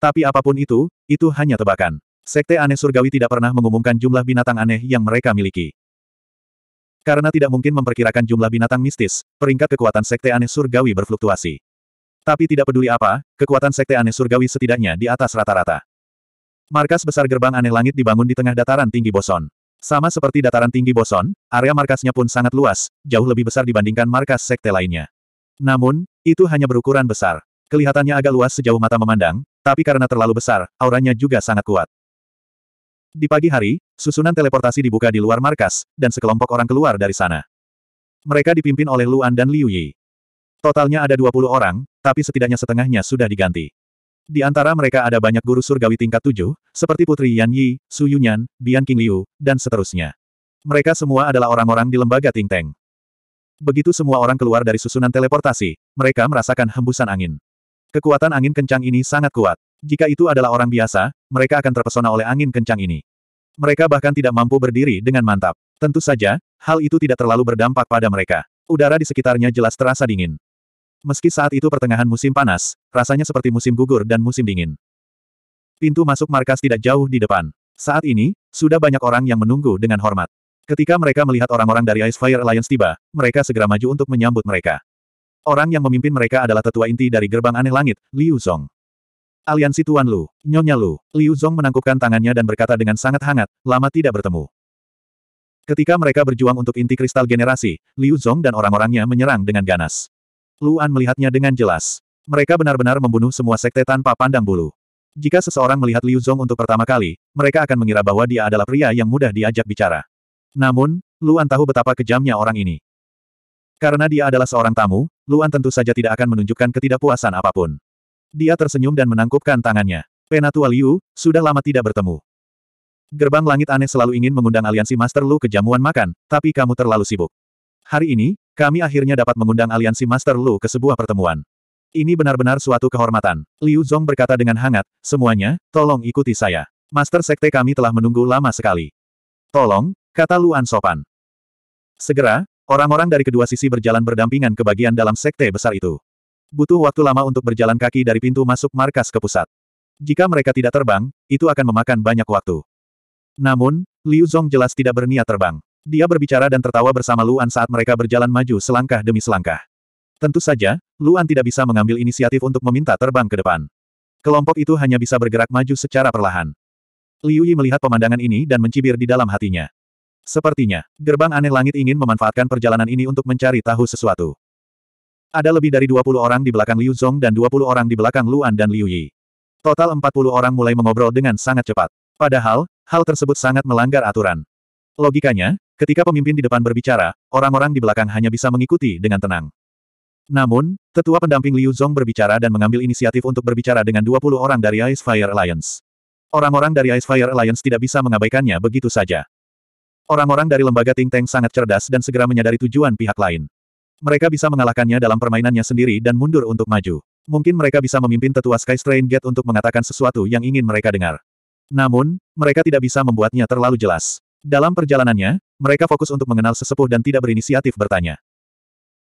[SPEAKER 1] Tapi apapun itu, itu hanya tebakan. Sekte aneh surgawi tidak pernah mengumumkan jumlah binatang aneh yang mereka miliki. Karena tidak mungkin memperkirakan jumlah binatang mistis, peringkat kekuatan sekte aneh surgawi berfluktuasi. Tapi tidak peduli apa, kekuatan sekte aneh surgawi setidaknya di atas rata-rata. Markas besar gerbang aneh langit dibangun di tengah dataran tinggi boson. Sama seperti dataran tinggi Boson, area markasnya pun sangat luas, jauh lebih besar dibandingkan markas sekte lainnya. Namun, itu hanya berukuran besar. Kelihatannya agak luas sejauh mata memandang, tapi karena terlalu besar, auranya juga sangat kuat. Di pagi hari, susunan teleportasi dibuka di luar markas, dan sekelompok orang keluar dari sana. Mereka dipimpin oleh Luan dan Liu Yi. Totalnya ada 20 orang, tapi setidaknya setengahnya sudah diganti. Di antara mereka ada banyak guru surgawi tingkat tujuh, seperti Putri Yan Yi, Su Yunyan, Bian King Liu, dan seterusnya. Mereka semua adalah orang-orang di lembaga Ting Teng. Begitu semua orang keluar dari susunan teleportasi, mereka merasakan hembusan angin. Kekuatan angin kencang ini sangat kuat. Jika itu adalah orang biasa, mereka akan terpesona oleh angin kencang ini. Mereka bahkan tidak mampu berdiri dengan mantap. Tentu saja, hal itu tidak terlalu berdampak pada mereka. Udara di sekitarnya jelas terasa dingin. Meski saat itu pertengahan musim panas, rasanya seperti musim gugur dan musim dingin. Pintu masuk markas tidak jauh di depan. Saat ini, sudah banyak orang yang menunggu dengan hormat. Ketika mereka melihat orang-orang dari Ice Fire Alliance tiba, mereka segera maju untuk menyambut mereka. Orang yang memimpin mereka adalah tetua inti dari gerbang aneh langit, Liu Zong. Aliansi Tuan Lu, Nyonya Lu, Liu Zong menangkupkan tangannya dan berkata dengan sangat hangat, lama tidak bertemu. Ketika mereka berjuang untuk inti kristal generasi, Liu Zong dan orang-orangnya menyerang dengan ganas. Luan melihatnya dengan jelas. Mereka benar-benar membunuh semua sekte tanpa pandang bulu. Jika seseorang melihat Liu Zhong untuk pertama kali, mereka akan mengira bahwa dia adalah pria yang mudah diajak bicara. Namun, Luan tahu betapa kejamnya orang ini. Karena dia adalah seorang tamu, Luan tentu saja tidak akan menunjukkan ketidakpuasan apapun. Dia tersenyum dan menangkupkan tangannya. Penatua Liu, sudah lama tidak bertemu. Gerbang langit aneh selalu ingin mengundang aliansi Master Lu ke jamuan makan, tapi kamu terlalu sibuk. Hari ini, kami akhirnya dapat mengundang aliansi Master Lu ke sebuah pertemuan. Ini benar-benar suatu kehormatan. Liu Zhong berkata dengan hangat, semuanya, tolong ikuti saya. Master Sekte kami telah menunggu lama sekali. Tolong, kata Luan sopan. Segera, orang-orang dari kedua sisi berjalan berdampingan ke bagian dalam sekte besar itu. Butuh waktu lama untuk berjalan kaki dari pintu masuk markas ke pusat. Jika mereka tidak terbang, itu akan memakan banyak waktu. Namun, Liu Zhong jelas tidak berniat terbang. Dia berbicara dan tertawa bersama Luan saat mereka berjalan maju selangkah demi selangkah. Tentu saja, Luan tidak bisa mengambil inisiatif untuk meminta terbang ke depan. Kelompok itu hanya bisa bergerak maju secara perlahan. Liu Yi melihat pemandangan ini dan mencibir di dalam hatinya. Sepertinya, gerbang aneh langit ingin memanfaatkan perjalanan ini untuk mencari tahu sesuatu. Ada lebih dari 20 orang di belakang Liu Zong dan 20 orang di belakang Luan dan Liu Yi. Total 40 orang mulai mengobrol dengan sangat cepat. Padahal, hal tersebut sangat melanggar aturan. Logikanya, Ketika pemimpin di depan berbicara, orang-orang di belakang hanya bisa mengikuti dengan tenang. Namun, tetua pendamping Liu Zong berbicara dan mengambil inisiatif untuk berbicara dengan 20 orang dari Ice Fire Alliance. Orang-orang dari Ice Fire Alliance tidak bisa mengabaikannya begitu saja. Orang-orang dari lembaga Ting Teng sangat cerdas dan segera menyadari tujuan pihak lain. Mereka bisa mengalahkannya dalam permainannya sendiri dan mundur untuk maju. Mungkin mereka bisa memimpin tetua Sky Strain Gate untuk mengatakan sesuatu yang ingin mereka dengar. Namun, mereka tidak bisa membuatnya terlalu jelas. Dalam perjalanannya, mereka fokus untuk mengenal sesepuh dan tidak berinisiatif bertanya.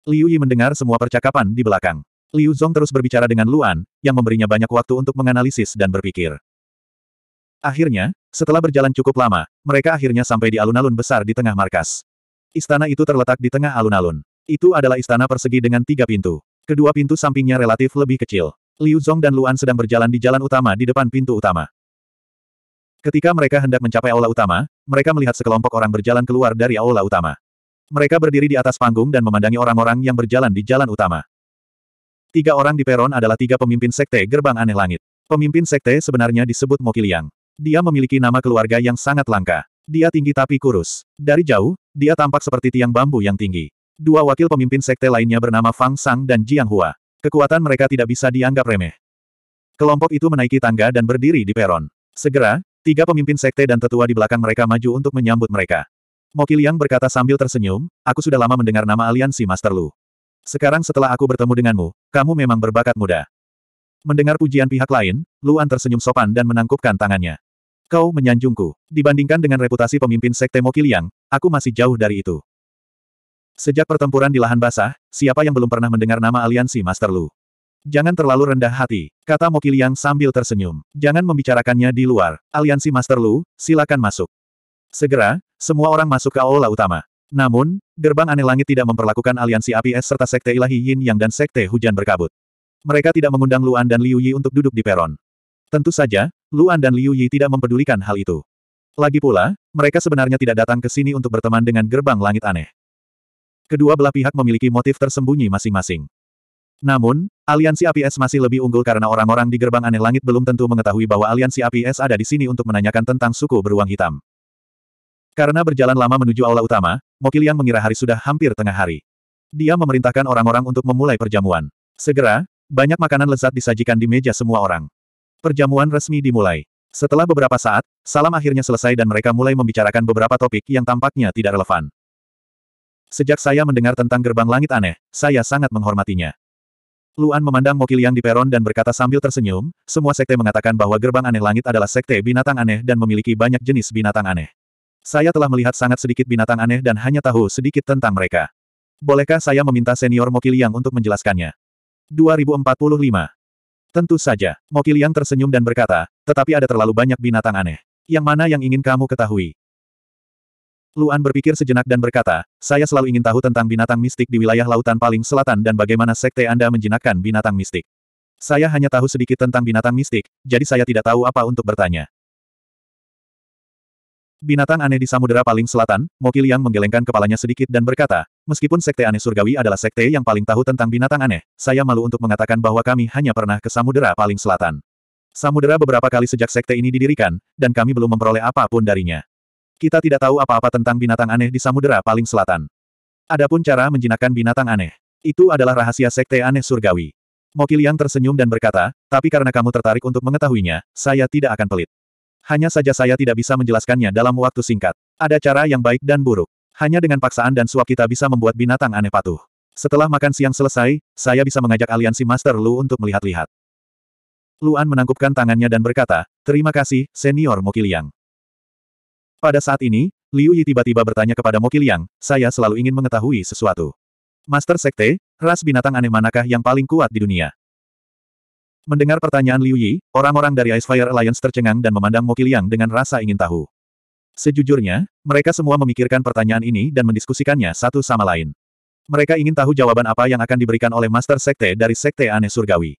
[SPEAKER 1] Liu Yi mendengar semua percakapan di belakang. Liu Zhong terus berbicara dengan Luan, yang memberinya banyak waktu untuk menganalisis dan berpikir. Akhirnya, setelah berjalan cukup lama, mereka akhirnya sampai di alun-alun besar di tengah markas. Istana itu terletak di tengah alun-alun. Itu adalah istana persegi dengan tiga pintu. Kedua pintu sampingnya relatif lebih kecil. Liu Zhong dan Luan sedang berjalan di jalan utama di depan pintu utama. Ketika mereka hendak mencapai aula utama, mereka melihat sekelompok orang berjalan keluar dari aula utama. Mereka berdiri di atas panggung dan memandangi orang-orang yang berjalan di jalan utama. Tiga orang di peron adalah tiga pemimpin sekte gerbang aneh langit. Pemimpin sekte sebenarnya disebut Mokiliang. Dia memiliki nama keluarga yang sangat langka. Dia tinggi tapi kurus. Dari jauh, dia tampak seperti tiang bambu yang tinggi. Dua wakil pemimpin sekte lainnya bernama Fang Sang dan Jiang Hua. Kekuatan mereka tidak bisa dianggap remeh. Kelompok itu menaiki tangga dan berdiri di peron. Segera, Tiga pemimpin sekte dan tetua di belakang mereka maju untuk menyambut mereka. Moki Liang berkata sambil tersenyum, aku sudah lama mendengar nama aliansi Master Lu. Sekarang setelah aku bertemu denganmu, kamu memang berbakat muda. Mendengar pujian pihak lain, Luan tersenyum sopan dan menangkupkan tangannya. Kau menyanjungku. Dibandingkan dengan reputasi pemimpin sekte Moki Liang, aku masih jauh dari itu. Sejak pertempuran di lahan basah, siapa yang belum pernah mendengar nama aliansi Master Lu? Jangan terlalu rendah hati, kata Mokiliang sambil tersenyum. Jangan membicarakannya di luar. Aliansi Master Lu, silakan masuk. Segera, semua orang masuk ke aula utama. Namun, gerbang aneh langit tidak memperlakukan aliansi api es serta sekte ilahi Yin Yang dan sekte hujan berkabut. Mereka tidak mengundang Luan dan Liu Yi untuk duduk di peron. Tentu saja, Luan dan Liu Yi tidak mempedulikan hal itu. Lagi pula, mereka sebenarnya tidak datang ke sini untuk berteman dengan gerbang langit aneh. Kedua belah pihak memiliki motif tersembunyi masing-masing. Namun, aliansi APS masih lebih unggul karena orang-orang di gerbang aneh langit belum tentu mengetahui bahwa aliansi APS ada di sini untuk menanyakan tentang suku beruang hitam. Karena berjalan lama menuju aula utama, Mokiliang mengira hari sudah hampir tengah hari. Dia memerintahkan orang-orang untuk memulai perjamuan. Segera, banyak makanan lezat disajikan di meja semua orang. Perjamuan resmi dimulai. Setelah beberapa saat, salam akhirnya selesai dan mereka mulai membicarakan beberapa topik yang tampaknya tidak relevan. Sejak saya mendengar tentang gerbang langit aneh, saya sangat menghormatinya. Luan memandang Mokiliang di peron dan berkata sambil tersenyum, semua sekte mengatakan bahwa gerbang aneh langit adalah sekte binatang aneh dan memiliki banyak jenis binatang aneh. Saya telah melihat sangat sedikit binatang aneh dan hanya tahu sedikit tentang mereka. Bolehkah saya meminta senior Mokiliang untuk menjelaskannya? 2045. Tentu saja, Mokiliang tersenyum dan berkata, tetapi ada terlalu banyak binatang aneh. Yang mana yang ingin kamu ketahui? Luan berpikir sejenak dan berkata, saya selalu ingin tahu tentang binatang mistik di wilayah lautan paling selatan dan bagaimana sekte Anda menjinakkan binatang mistik. Saya hanya tahu sedikit tentang binatang mistik, jadi saya tidak tahu apa untuk bertanya. Binatang aneh di samudera paling selatan, Mokiliang yang menggelengkan kepalanya sedikit dan berkata, meskipun sekte aneh surgawi adalah sekte yang paling tahu tentang binatang aneh, saya malu untuk mengatakan bahwa kami hanya pernah ke samudera paling selatan. Samudera beberapa kali sejak sekte ini didirikan, dan kami belum memperoleh apapun darinya. Kita tidak tahu apa-apa tentang binatang aneh di samudera paling selatan. Adapun cara menjinakkan binatang aneh. Itu adalah rahasia sekte aneh surgawi. Mokiliang tersenyum dan berkata, tapi karena kamu tertarik untuk mengetahuinya, saya tidak akan pelit. Hanya saja saya tidak bisa menjelaskannya dalam waktu singkat. Ada cara yang baik dan buruk. Hanya dengan paksaan dan suap kita bisa membuat binatang aneh patuh. Setelah makan siang selesai, saya bisa mengajak aliansi Master Lu untuk melihat-lihat. Luan menangkupkan tangannya dan berkata, terima kasih, Senior Mokiliang. Pada saat ini, Liu Yi tiba-tiba bertanya kepada Mo Qiliang, saya selalu ingin mengetahui sesuatu. Master Sekte, ras binatang aneh manakah yang paling kuat di dunia? Mendengar pertanyaan Liu Yi, orang-orang dari Ice Fire Alliance tercengang dan memandang Mo Qiliang dengan rasa ingin tahu. Sejujurnya, mereka semua memikirkan pertanyaan ini dan mendiskusikannya satu sama lain. Mereka ingin tahu jawaban apa yang akan diberikan oleh Master Sekte dari Sekte Aneh Surgawi.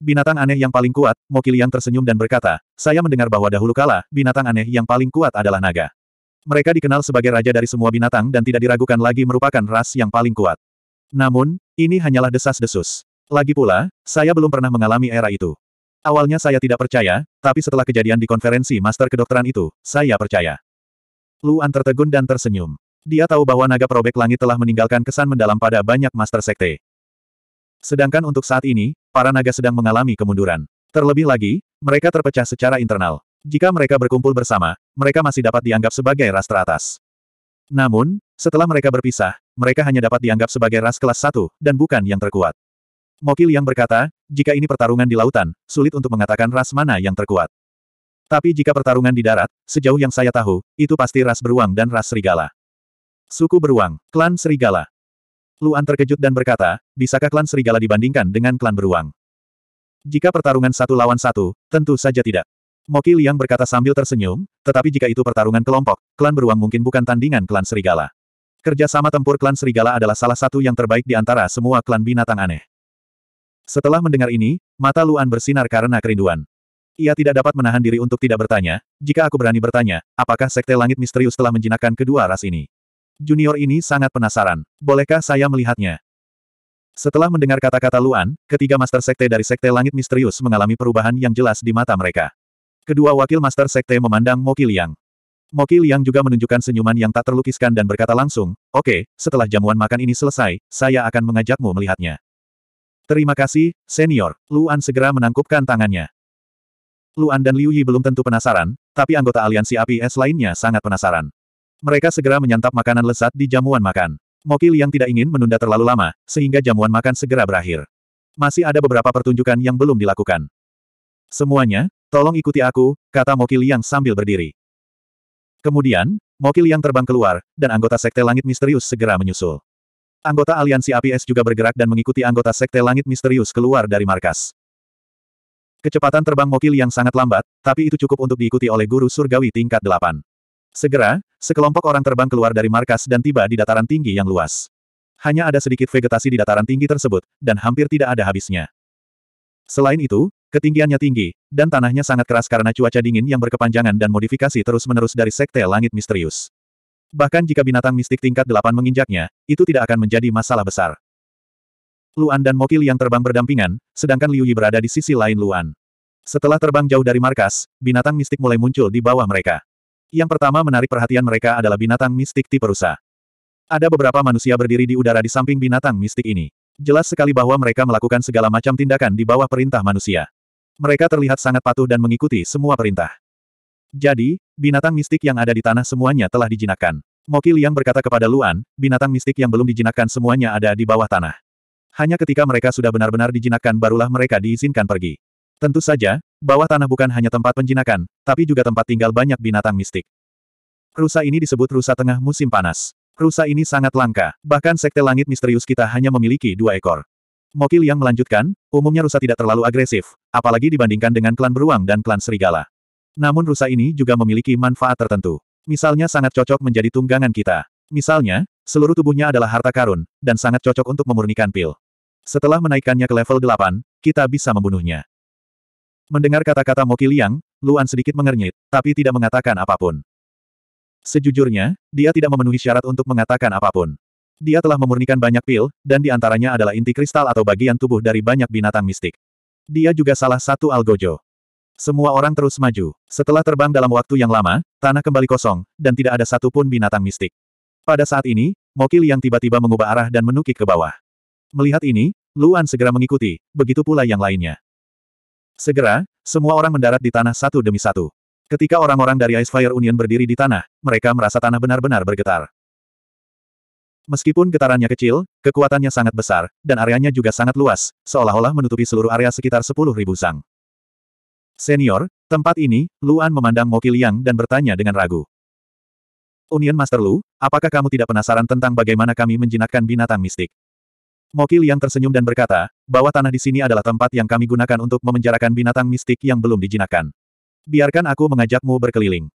[SPEAKER 1] Binatang aneh yang paling kuat, Mokiliang tersenyum dan berkata, saya mendengar bahwa dahulu kala, binatang aneh yang paling kuat adalah naga. Mereka dikenal sebagai raja dari semua binatang dan tidak diragukan lagi merupakan ras yang paling kuat. Namun, ini hanyalah desas-desus. Lagi pula, saya belum pernah mengalami era itu. Awalnya saya tidak percaya, tapi setelah kejadian di konferensi master kedokteran itu, saya percaya. Luan tertegun dan tersenyum. Dia tahu bahwa naga perobek langit telah meninggalkan kesan mendalam pada banyak master sekte. Sedangkan untuk saat ini, para naga sedang mengalami kemunduran. Terlebih lagi, mereka terpecah secara internal. Jika mereka berkumpul bersama, mereka masih dapat dianggap sebagai ras teratas. Namun, setelah mereka berpisah, mereka hanya dapat dianggap sebagai ras kelas satu dan bukan yang terkuat. Mokil yang berkata, jika ini pertarungan di lautan, sulit untuk mengatakan ras mana yang terkuat. Tapi jika pertarungan di darat, sejauh yang saya tahu, itu pasti ras beruang dan ras serigala. Suku beruang, klan serigala. Luan terkejut dan berkata, bisakah klan serigala dibandingkan dengan klan beruang? Jika pertarungan satu lawan satu, tentu saja tidak. Moki Liang berkata sambil tersenyum, tetapi jika itu pertarungan kelompok, klan beruang mungkin bukan tandingan klan serigala. Kerjasama tempur klan serigala adalah salah satu yang terbaik di antara semua klan binatang aneh. Setelah mendengar ini, mata Luan bersinar karena kerinduan. Ia tidak dapat menahan diri untuk tidak bertanya, jika aku berani bertanya, apakah Sekte Langit Misterius telah menjinakkan kedua ras ini? junior ini sangat penasaran. Bolehkah saya melihatnya? Setelah mendengar kata-kata Luan, ketiga Master Sekte dari Sekte Langit Misterius mengalami perubahan yang jelas di mata mereka. Kedua wakil Master Sekte memandang Moki Liang. Moki Liang juga menunjukkan senyuman yang tak terlukiskan dan berkata langsung, Oke, okay, setelah jamuan makan ini selesai, saya akan mengajakmu melihatnya. Terima kasih, senior. Luan segera menangkupkan tangannya. Luan dan Liu Yi belum tentu penasaran, tapi anggota aliansi APS lainnya sangat penasaran. Mereka segera menyantap makanan lezat di jamuan makan. Mokil yang tidak ingin menunda terlalu lama, sehingga jamuan makan segera berakhir. Masih ada beberapa pertunjukan yang belum dilakukan. Semuanya, tolong ikuti aku, kata Mokil yang sambil berdiri. Kemudian, Mokil yang terbang keluar, dan anggota Sekte Langit Misterius segera menyusul. Anggota Aliansi APS juga bergerak dan mengikuti anggota Sekte Langit Misterius keluar dari markas. Kecepatan terbang Mokil yang sangat lambat, tapi itu cukup untuk diikuti oleh guru surgawi tingkat 8. Segera, sekelompok orang terbang keluar dari markas dan tiba di dataran tinggi yang luas. Hanya ada sedikit vegetasi di dataran tinggi tersebut, dan hampir tidak ada habisnya. Selain itu, ketinggiannya tinggi, dan tanahnya sangat keras karena cuaca dingin yang berkepanjangan dan modifikasi terus-menerus dari sekte langit misterius. Bahkan jika binatang mistik tingkat delapan menginjaknya, itu tidak akan menjadi masalah besar. Luan dan Mokil yang terbang berdampingan, sedangkan Liu Yi berada di sisi lain Luan. Setelah terbang jauh dari markas, binatang mistik mulai muncul di bawah mereka. Yang pertama menarik perhatian mereka adalah binatang mistik tipe rusa. Ada beberapa manusia berdiri di udara di samping binatang mistik ini. Jelas sekali bahwa mereka melakukan segala macam tindakan di bawah perintah manusia. Mereka terlihat sangat patuh dan mengikuti semua perintah. Jadi, binatang mistik yang ada di tanah semuanya telah dijinakkan. Moki Liang berkata kepada Luan, binatang mistik yang belum dijinakkan semuanya ada di bawah tanah. Hanya ketika mereka sudah benar-benar dijinakkan barulah mereka diizinkan pergi. Tentu saja, Bawah tanah bukan hanya tempat penjinakan, tapi juga tempat tinggal banyak binatang mistik. Rusa ini disebut rusa tengah musim panas. Rusa ini sangat langka, bahkan sekte langit misterius kita hanya memiliki dua ekor. Mokil yang melanjutkan, umumnya rusa tidak terlalu agresif, apalagi dibandingkan dengan klan beruang dan klan serigala. Namun rusa ini juga memiliki manfaat tertentu. Misalnya sangat cocok menjadi tunggangan kita. Misalnya, seluruh tubuhnya adalah harta karun, dan sangat cocok untuk memurnikan pil. Setelah menaikkannya ke level 8, kita bisa membunuhnya. Mendengar kata-kata Moki Liang, Luan sedikit mengernyit, tapi tidak mengatakan apapun. Sejujurnya, dia tidak memenuhi syarat untuk mengatakan apapun. Dia telah memurnikan banyak pil, dan di antaranya adalah inti kristal atau bagian tubuh dari banyak binatang mistik. Dia juga salah satu algojo. Semua orang terus maju. Setelah terbang dalam waktu yang lama, tanah kembali kosong, dan tidak ada satupun binatang mistik. Pada saat ini, Moki Liang tiba-tiba mengubah arah dan menukik ke bawah. Melihat ini, Luan segera mengikuti, begitu pula yang lainnya. Segera, semua orang mendarat di tanah satu demi satu. Ketika orang-orang dari Ice Fire Union berdiri di tanah, mereka merasa tanah benar-benar bergetar. Meskipun getarannya kecil, kekuatannya sangat besar, dan areanya juga sangat luas, seolah-olah menutupi seluruh area sekitar 10.000 sang. Senior, tempat ini, Luan memandang Moki Liang dan bertanya dengan ragu. Union Master Lu, apakah kamu tidak penasaran tentang bagaimana kami menjinakkan binatang mistik? Moki Liang tersenyum dan berkata, bahwa tanah di sini adalah tempat yang kami gunakan untuk memenjarakan binatang mistik yang belum dijinakan. Biarkan aku mengajakmu berkeliling.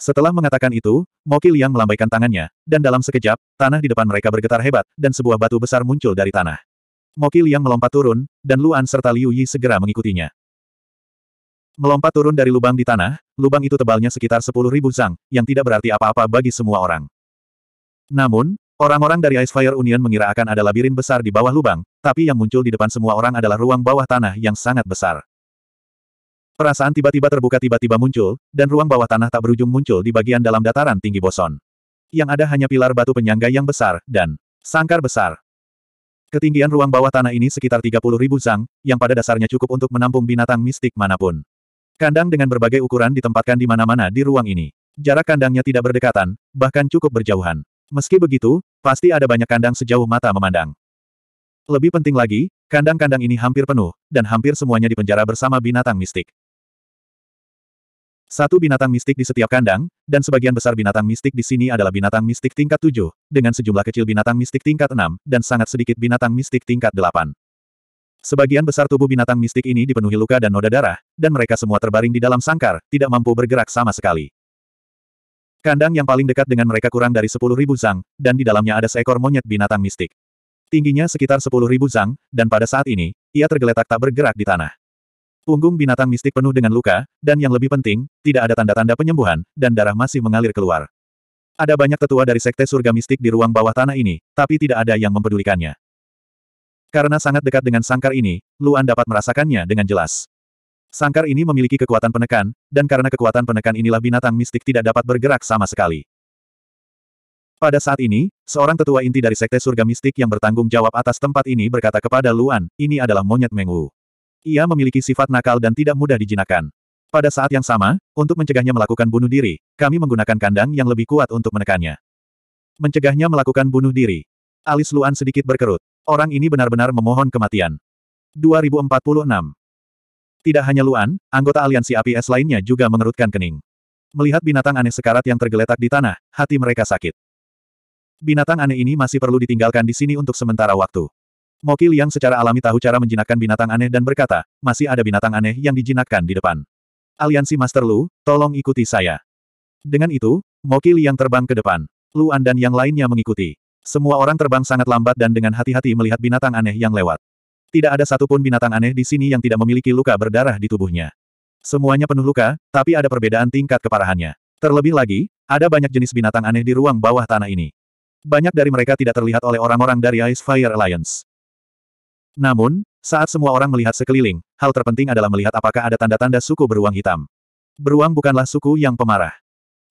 [SPEAKER 1] Setelah mengatakan itu, Moki Liang melambaikan tangannya, dan dalam sekejap, tanah di depan mereka bergetar hebat, dan sebuah batu besar muncul dari tanah. Moki Liang melompat turun, dan Luan serta Liu Yi segera mengikutinya. Melompat turun dari lubang di tanah, lubang itu tebalnya sekitar sepuluh ribu zang, yang tidak berarti apa-apa bagi semua orang. Namun, Orang-orang dari Ice Fire Union mengira akan ada labirin besar di bawah lubang, tapi yang muncul di depan semua orang adalah ruang bawah tanah yang sangat besar. Perasaan tiba-tiba terbuka tiba-tiba muncul, dan ruang bawah tanah tak berujung muncul di bagian dalam dataran tinggi boson. Yang ada hanya pilar batu penyangga yang besar, dan sangkar besar. Ketinggian ruang bawah tanah ini sekitar 30 ribu zang, yang pada dasarnya cukup untuk menampung binatang mistik manapun. Kandang dengan berbagai ukuran ditempatkan di mana-mana di ruang ini. Jarak kandangnya tidak berdekatan, bahkan cukup berjauhan. Meski begitu, pasti ada banyak kandang sejauh mata memandang. Lebih penting lagi, kandang-kandang ini hampir penuh, dan hampir semuanya dipenjara bersama binatang mistik. Satu binatang mistik di setiap kandang, dan sebagian besar binatang mistik di sini adalah binatang mistik tingkat 7, dengan sejumlah kecil binatang mistik tingkat 6, dan sangat sedikit binatang mistik tingkat 8. Sebagian besar tubuh binatang mistik ini dipenuhi luka dan noda darah, dan mereka semua terbaring di dalam sangkar, tidak mampu bergerak sama sekali. Kandang yang paling dekat dengan mereka kurang dari 10.000 zang, dan di dalamnya ada seekor monyet binatang mistik. Tingginya sekitar 10.000 zang, dan pada saat ini, ia tergeletak tak bergerak di tanah. Punggung binatang mistik penuh dengan luka, dan yang lebih penting, tidak ada tanda-tanda penyembuhan, dan darah masih mengalir keluar. Ada banyak tetua dari sekte surga mistik di ruang bawah tanah ini, tapi tidak ada yang mempedulikannya. Karena sangat dekat dengan sangkar ini, Luan dapat merasakannya dengan jelas. Sangkar ini memiliki kekuatan penekan, dan karena kekuatan penekan inilah binatang mistik tidak dapat bergerak sama sekali. Pada saat ini, seorang tetua inti dari Sekte Surga Mistik yang bertanggung jawab atas tempat ini berkata kepada Luan, ini adalah monyet mengu. Ia memiliki sifat nakal dan tidak mudah dijinakan. Pada saat yang sama, untuk mencegahnya melakukan bunuh diri, kami menggunakan kandang yang lebih kuat untuk menekannya. Mencegahnya melakukan bunuh diri. Alis Luan sedikit berkerut. Orang ini benar-benar memohon kematian. 2046 tidak hanya Luan, anggota aliansi APS lainnya juga mengerutkan kening. Melihat binatang aneh sekarat yang tergeletak di tanah, hati mereka sakit. Binatang aneh ini masih perlu ditinggalkan di sini untuk sementara waktu. Moki Liang secara alami tahu cara menjinakkan binatang aneh dan berkata, masih ada binatang aneh yang dijinakkan di depan. Aliansi Master Lu, tolong ikuti saya. Dengan itu, Moki Liang terbang ke depan. Luan dan yang lainnya mengikuti. Semua orang terbang sangat lambat dan dengan hati-hati melihat binatang aneh yang lewat. Tidak ada satupun binatang aneh di sini yang tidak memiliki luka berdarah di tubuhnya. Semuanya penuh luka, tapi ada perbedaan tingkat keparahannya. Terlebih lagi, ada banyak jenis binatang aneh di ruang bawah tanah ini. Banyak dari mereka tidak terlihat oleh orang-orang dari Ice Fire Alliance. Namun, saat semua orang melihat sekeliling, hal terpenting adalah melihat apakah ada tanda-tanda suku beruang hitam. Beruang bukanlah suku yang pemarah.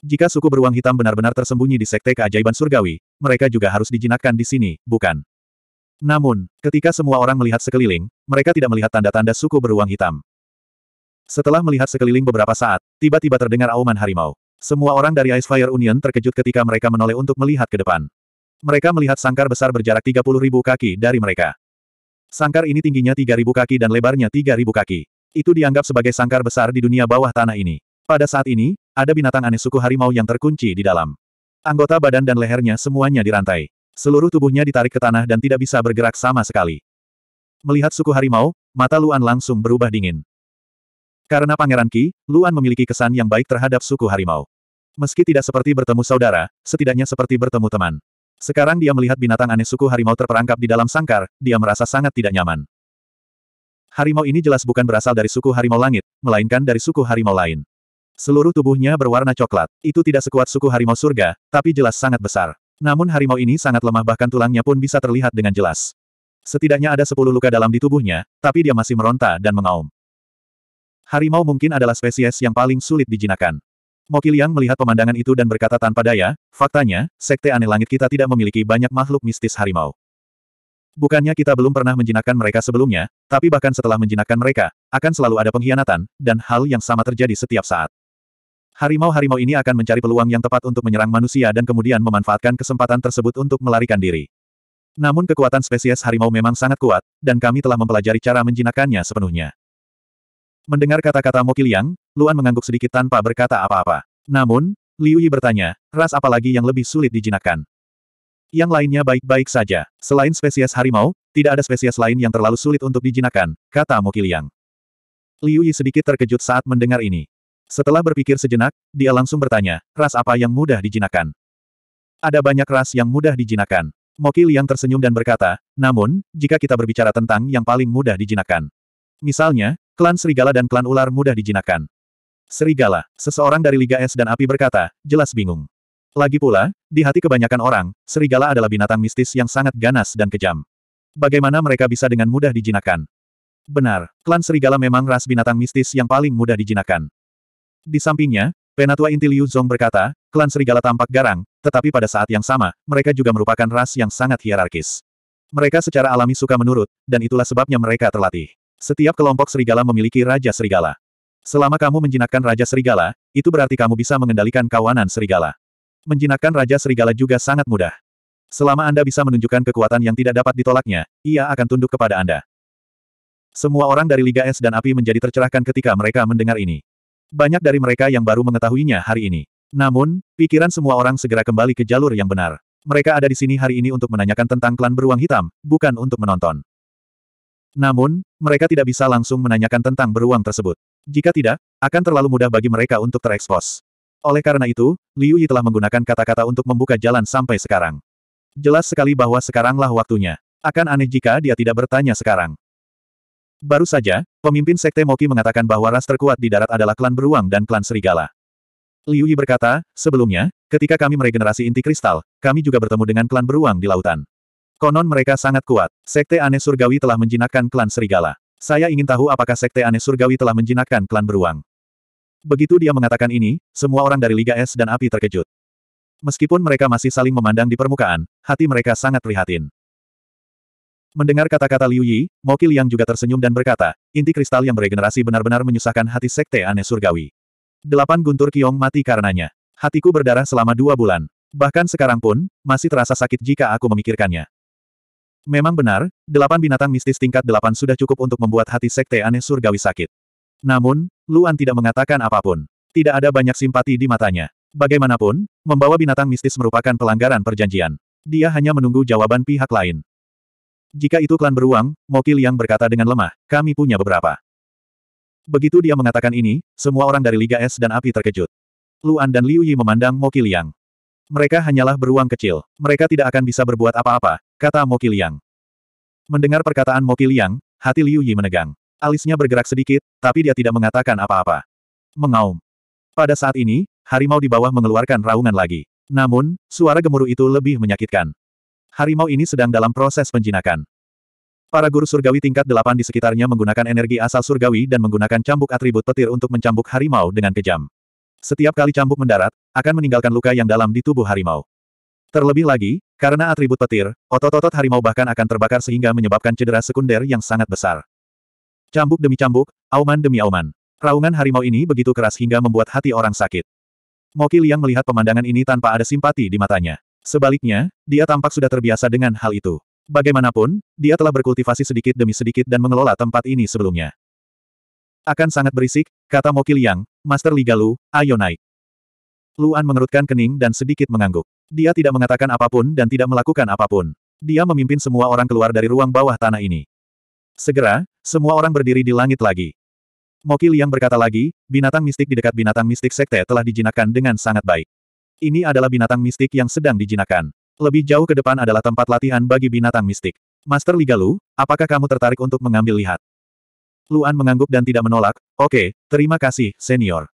[SPEAKER 1] Jika suku beruang hitam benar-benar tersembunyi di sekte keajaiban surgawi, mereka juga harus dijinakkan di sini, bukan? Namun, ketika semua orang melihat sekeliling, mereka tidak melihat tanda-tanda suku beruang hitam. Setelah melihat sekeliling beberapa saat, tiba-tiba terdengar auman harimau. Semua orang dari Ice Fire Union terkejut ketika mereka menoleh untuk melihat ke depan. Mereka melihat sangkar besar berjarak 30.000 kaki dari mereka. Sangkar ini tingginya 3.000 kaki dan lebarnya 3.000 kaki. Itu dianggap sebagai sangkar besar di dunia bawah tanah ini. Pada saat ini, ada binatang aneh suku harimau yang terkunci di dalam. Anggota badan dan lehernya semuanya dirantai. Seluruh tubuhnya ditarik ke tanah dan tidak bisa bergerak sama sekali. Melihat suku harimau, mata Luan langsung berubah dingin. Karena Pangeran Ki, Luan memiliki kesan yang baik terhadap suku harimau. Meski tidak seperti bertemu saudara, setidaknya seperti bertemu teman. Sekarang dia melihat binatang aneh suku harimau terperangkap di dalam sangkar, dia merasa sangat tidak nyaman. Harimau ini jelas bukan berasal dari suku harimau langit, melainkan dari suku harimau lain. Seluruh tubuhnya berwarna coklat. Itu tidak sekuat suku harimau surga, tapi jelas sangat besar. Namun harimau ini sangat lemah bahkan tulangnya pun bisa terlihat dengan jelas. Setidaknya ada sepuluh luka dalam di tubuhnya, tapi dia masih meronta dan mengaum. Harimau mungkin adalah spesies yang paling sulit dijinakan. Mokiliang melihat pemandangan itu dan berkata tanpa daya, faktanya, sekte aneh langit kita tidak memiliki banyak makhluk mistis harimau. Bukannya kita belum pernah menjinakkan mereka sebelumnya, tapi bahkan setelah menjinakkan mereka, akan selalu ada pengkhianatan, dan hal yang sama terjadi setiap saat. Harimau-harimau ini akan mencari peluang yang tepat untuk menyerang manusia dan kemudian memanfaatkan kesempatan tersebut untuk melarikan diri. Namun kekuatan spesies harimau memang sangat kuat, dan kami telah mempelajari cara menjinakkannya sepenuhnya. Mendengar kata-kata Mokiliang, Luan mengangguk sedikit tanpa berkata apa-apa. Namun, Liu Yi bertanya, ras apa lagi yang lebih sulit dijinakkan? Yang lainnya baik-baik saja. Selain spesies harimau, tidak ada spesies lain yang terlalu sulit untuk dijinakkan, kata Mokiliang. Liu Yi sedikit terkejut saat mendengar ini. Setelah berpikir sejenak, dia langsung bertanya, ras apa yang mudah dijinakan? Ada banyak ras yang mudah dijinakan. Mokil yang tersenyum dan berkata, namun, jika kita berbicara tentang yang paling mudah dijinakan. Misalnya, klan serigala dan klan ular mudah dijinakan. Serigala, seseorang dari Liga Es dan Api berkata, jelas bingung. Lagi pula, di hati kebanyakan orang, serigala adalah binatang mistis yang sangat ganas dan kejam. Bagaimana mereka bisa dengan mudah dijinakan? Benar, klan serigala memang ras binatang mistis yang paling mudah dijinakan. Di sampingnya, Penatua inti Liu Zong berkata, klan serigala tampak garang, tetapi pada saat yang sama, mereka juga merupakan ras yang sangat hierarkis. Mereka secara alami suka menurut, dan itulah sebabnya mereka terlatih. Setiap kelompok serigala memiliki Raja Serigala. Selama kamu menjinakkan Raja Serigala, itu berarti kamu bisa mengendalikan kawanan serigala. Menjinakkan Raja Serigala juga sangat mudah. Selama Anda bisa menunjukkan kekuatan yang tidak dapat ditolaknya, ia akan tunduk kepada Anda. Semua orang dari Liga Es dan Api menjadi tercerahkan ketika mereka mendengar ini. Banyak dari mereka yang baru mengetahuinya hari ini. Namun, pikiran semua orang segera kembali ke jalur yang benar. Mereka ada di sini hari ini untuk menanyakan tentang klan beruang hitam, bukan untuk menonton. Namun, mereka tidak bisa langsung menanyakan tentang beruang tersebut. Jika tidak, akan terlalu mudah bagi mereka untuk terekspos. Oleh karena itu, Liu Yi telah menggunakan kata-kata untuk membuka jalan sampai sekarang. Jelas sekali bahwa sekaranglah waktunya. Akan aneh jika dia tidak bertanya sekarang. Baru saja, pemimpin Sekte Moki mengatakan bahwa ras terkuat di darat adalah klan beruang dan klan serigala. Liu Yi berkata, sebelumnya, ketika kami meregenerasi inti kristal, kami juga bertemu dengan klan beruang di lautan. Konon mereka sangat kuat. Sekte aneh surgawi telah menjinakkan klan serigala. Saya ingin tahu apakah sekte aneh surgawi telah menjinakkan klan beruang. Begitu dia mengatakan ini, semua orang dari Liga Es dan Api terkejut. Meskipun mereka masih saling memandang di permukaan, hati mereka sangat prihatin. Mendengar kata-kata Liu Yi, Moki yang juga tersenyum dan berkata, inti kristal yang beregenerasi benar-benar menyusahkan hati sekte aneh surgawi. Delapan guntur kiong mati karenanya. Hatiku berdarah selama dua bulan. Bahkan sekarang pun, masih terasa sakit jika aku memikirkannya. Memang benar, delapan binatang mistis tingkat delapan sudah cukup untuk membuat hati sekte aneh surgawi sakit. Namun, Luan tidak mengatakan apapun. Tidak ada banyak simpati di matanya. Bagaimanapun, membawa binatang mistis merupakan pelanggaran perjanjian. Dia hanya menunggu jawaban pihak lain. Jika itu klan beruang, Mokil yang berkata dengan lemah, kami punya beberapa. Begitu dia mengatakan ini, semua orang dari Liga Es dan Api terkejut. Luan dan Liu Yi memandang Mokil yang. Mereka hanyalah beruang kecil. Mereka tidak akan bisa berbuat apa-apa, kata Mokil yang. Mendengar perkataan Mokil yang, hati Liu Yi menegang. Alisnya bergerak sedikit, tapi dia tidak mengatakan apa-apa. Mengaum. Pada saat ini, harimau di bawah mengeluarkan raungan lagi. Namun, suara gemuruh itu lebih menyakitkan harimau ini sedang dalam proses penjinakan. Para guru surgawi tingkat delapan di sekitarnya menggunakan energi asal surgawi dan menggunakan cambuk atribut petir untuk mencambuk harimau dengan kejam. Setiap kali cambuk mendarat, akan meninggalkan luka yang dalam di tubuh harimau. Terlebih lagi, karena atribut petir, otot-otot harimau bahkan akan terbakar sehingga menyebabkan cedera sekunder yang sangat besar. Cambuk demi cambuk, auman demi auman. Raungan harimau ini begitu keras hingga membuat hati orang sakit. Moki Liang melihat pemandangan ini tanpa ada simpati di matanya. Sebaliknya, dia tampak sudah terbiasa dengan hal itu. Bagaimanapun, dia telah berkultivasi sedikit demi sedikit dan mengelola tempat ini sebelumnya. Akan sangat berisik, kata Mokil Yang, Master Liga Lu, ayo naik. Luan mengerutkan kening dan sedikit mengangguk. Dia tidak mengatakan apapun dan tidak melakukan apapun. Dia memimpin semua orang keluar dari ruang bawah tanah ini. Segera, semua orang berdiri di langit lagi. Mokil Yang berkata lagi, binatang mistik di dekat binatang mistik sekte telah dijinakkan dengan sangat baik. Ini adalah binatang mistik yang sedang dijinakan. Lebih jauh ke depan adalah tempat latihan bagi binatang mistik. Master Liga Lu, apakah kamu tertarik untuk mengambil lihat? Luan mengangguk dan tidak menolak, oke, okay, terima kasih, senior.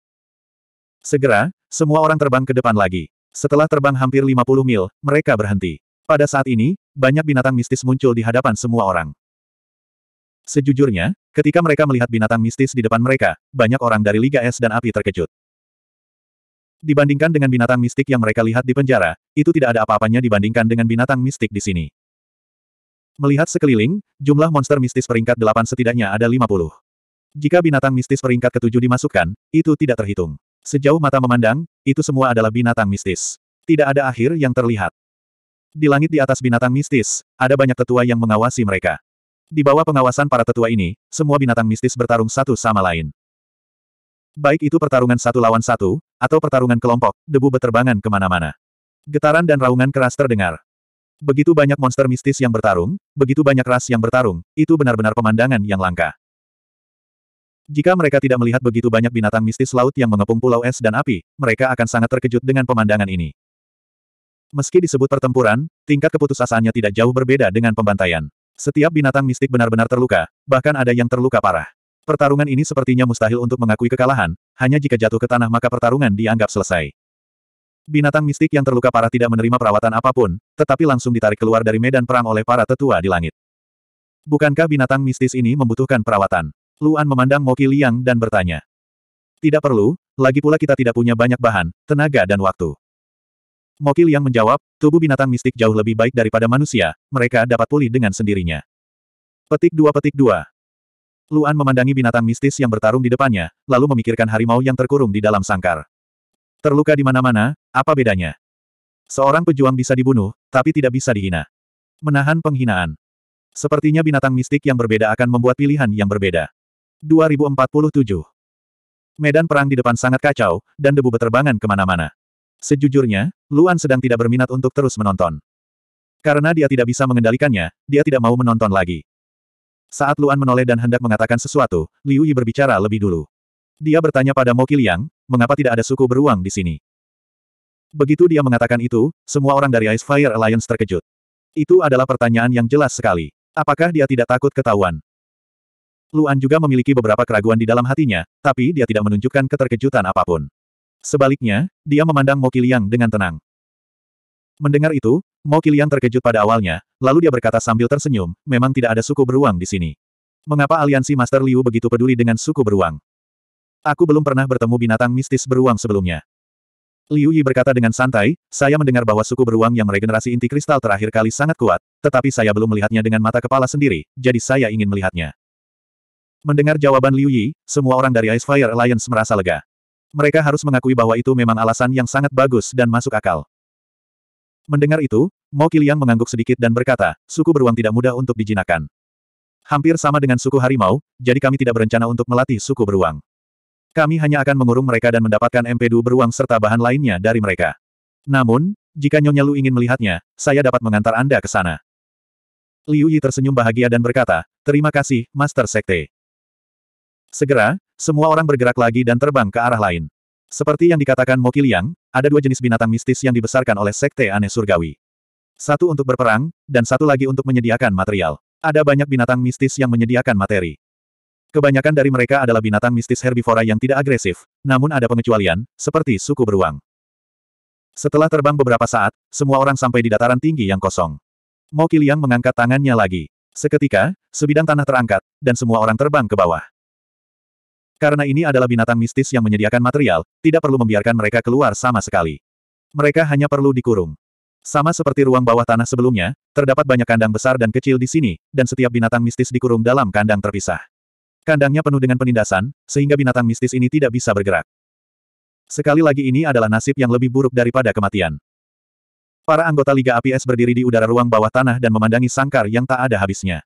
[SPEAKER 1] Segera, semua orang terbang ke depan lagi. Setelah terbang hampir 50 mil, mereka berhenti. Pada saat ini, banyak binatang mistis muncul di hadapan semua orang. Sejujurnya, ketika mereka melihat binatang mistis di depan mereka, banyak orang dari Liga Es dan Api terkejut. Dibandingkan dengan binatang mistik yang mereka lihat di penjara, itu tidak ada apa-apanya dibandingkan dengan binatang mistik di sini. Melihat sekeliling, jumlah monster mistis peringkat 8 setidaknya ada 50. Jika binatang mistis peringkat ketujuh dimasukkan, itu tidak terhitung. Sejauh mata memandang, itu semua adalah binatang mistis. Tidak ada akhir yang terlihat. Di langit di atas binatang mistis, ada banyak tetua yang mengawasi mereka. Di bawah pengawasan para tetua ini, semua binatang mistis bertarung satu sama lain. Baik itu pertarungan satu lawan satu, atau pertarungan kelompok, debu beterbangan kemana-mana. Getaran dan raungan keras terdengar. Begitu banyak monster mistis yang bertarung, begitu banyak ras yang bertarung, itu benar-benar pemandangan yang langka. Jika mereka tidak melihat begitu banyak binatang mistis laut yang mengepung pulau es dan api, mereka akan sangat terkejut dengan pemandangan ini. Meski disebut pertempuran, tingkat keputusasaannya tidak jauh berbeda dengan pembantaian. Setiap binatang mistik benar-benar terluka, bahkan ada yang terluka parah. Pertarungan ini sepertinya mustahil untuk mengakui kekalahan, hanya jika jatuh ke tanah maka pertarungan dianggap selesai. Binatang mistik yang terluka parah tidak menerima perawatan apapun, tetapi langsung ditarik keluar dari medan perang oleh para tetua di langit. Bukankah binatang mistis ini membutuhkan perawatan? Luan memandang Moki Liang dan bertanya. Tidak perlu, lagi pula kita tidak punya banyak bahan, tenaga dan waktu. Moki Liang menjawab, tubuh binatang mistik jauh lebih baik daripada manusia, mereka dapat pulih dengan sendirinya. Petik 2 Petik 2 Luan memandangi binatang mistis yang bertarung di depannya, lalu memikirkan harimau yang terkurung di dalam sangkar. Terluka di mana-mana, apa bedanya? Seorang pejuang bisa dibunuh, tapi tidak bisa dihina. Menahan penghinaan. Sepertinya binatang mistik yang berbeda akan membuat pilihan yang berbeda. 2047 Medan perang di depan sangat kacau, dan debu beterbangan kemana-mana. Sejujurnya, Luan sedang tidak berminat untuk terus menonton. Karena dia tidak bisa mengendalikannya, dia tidak mau menonton lagi. Saat Luan menoleh dan hendak mengatakan sesuatu, Liu Yi berbicara lebih dulu. Dia bertanya pada Mo Qiliang, mengapa tidak ada suku beruang di sini? Begitu dia mengatakan itu, semua orang dari Ice Fire Alliance terkejut. Itu adalah pertanyaan yang jelas sekali. Apakah dia tidak takut ketahuan? Luan juga memiliki beberapa keraguan di dalam hatinya, tapi dia tidak menunjukkan keterkejutan apapun. Sebaliknya, dia memandang Mo Qiliang dengan tenang. Mendengar itu, Mo Kilian terkejut pada awalnya, lalu dia berkata sambil tersenyum, memang tidak ada suku beruang di sini. Mengapa aliansi Master Liu begitu peduli dengan suku beruang? Aku belum pernah bertemu binatang mistis beruang sebelumnya. Liu Yi berkata dengan santai, saya mendengar bahwa suku beruang yang meregenerasi inti kristal terakhir kali sangat kuat, tetapi saya belum melihatnya dengan mata kepala sendiri, jadi saya ingin melihatnya. Mendengar jawaban Liu Yi, semua orang dari Ice Fire Alliance merasa lega. Mereka harus mengakui bahwa itu memang alasan yang sangat bagus dan masuk akal. Mendengar itu, Mo Kiliang mengangguk sedikit dan berkata, suku beruang tidak mudah untuk dijinakan. Hampir sama dengan suku harimau, jadi kami tidak berencana untuk melatih suku beruang. Kami hanya akan mengurung mereka dan mendapatkan empedu beruang serta bahan lainnya dari mereka. Namun, jika Nyonya Lu ingin melihatnya, saya dapat mengantar Anda ke sana. Liu Yi tersenyum bahagia dan berkata, terima kasih, Master Sekte. Segera, semua orang bergerak lagi dan terbang ke arah lain. Seperti yang dikatakan Mokiliang, Kiliang, ada dua jenis binatang mistis yang dibesarkan oleh Sekte Aneh Surgawi. Satu untuk berperang, dan satu lagi untuk menyediakan material. Ada banyak binatang mistis yang menyediakan materi. Kebanyakan dari mereka adalah binatang mistis herbivora yang tidak agresif, namun ada pengecualian, seperti suku beruang. Setelah terbang beberapa saat, semua orang sampai di dataran tinggi yang kosong. Mokiliang Kiliang mengangkat tangannya lagi. Seketika, sebidang tanah terangkat, dan semua orang terbang ke bawah. Karena ini adalah binatang mistis yang menyediakan material, tidak perlu membiarkan mereka keluar sama sekali. Mereka hanya perlu dikurung. Sama seperti ruang bawah tanah sebelumnya, terdapat banyak kandang besar dan kecil di sini, dan setiap binatang mistis dikurung dalam kandang terpisah. Kandangnya penuh dengan penindasan, sehingga binatang mistis ini tidak bisa bergerak. Sekali lagi ini adalah nasib yang lebih buruk daripada kematian. Para anggota Liga APS berdiri di udara ruang bawah tanah dan memandangi sangkar yang tak ada habisnya.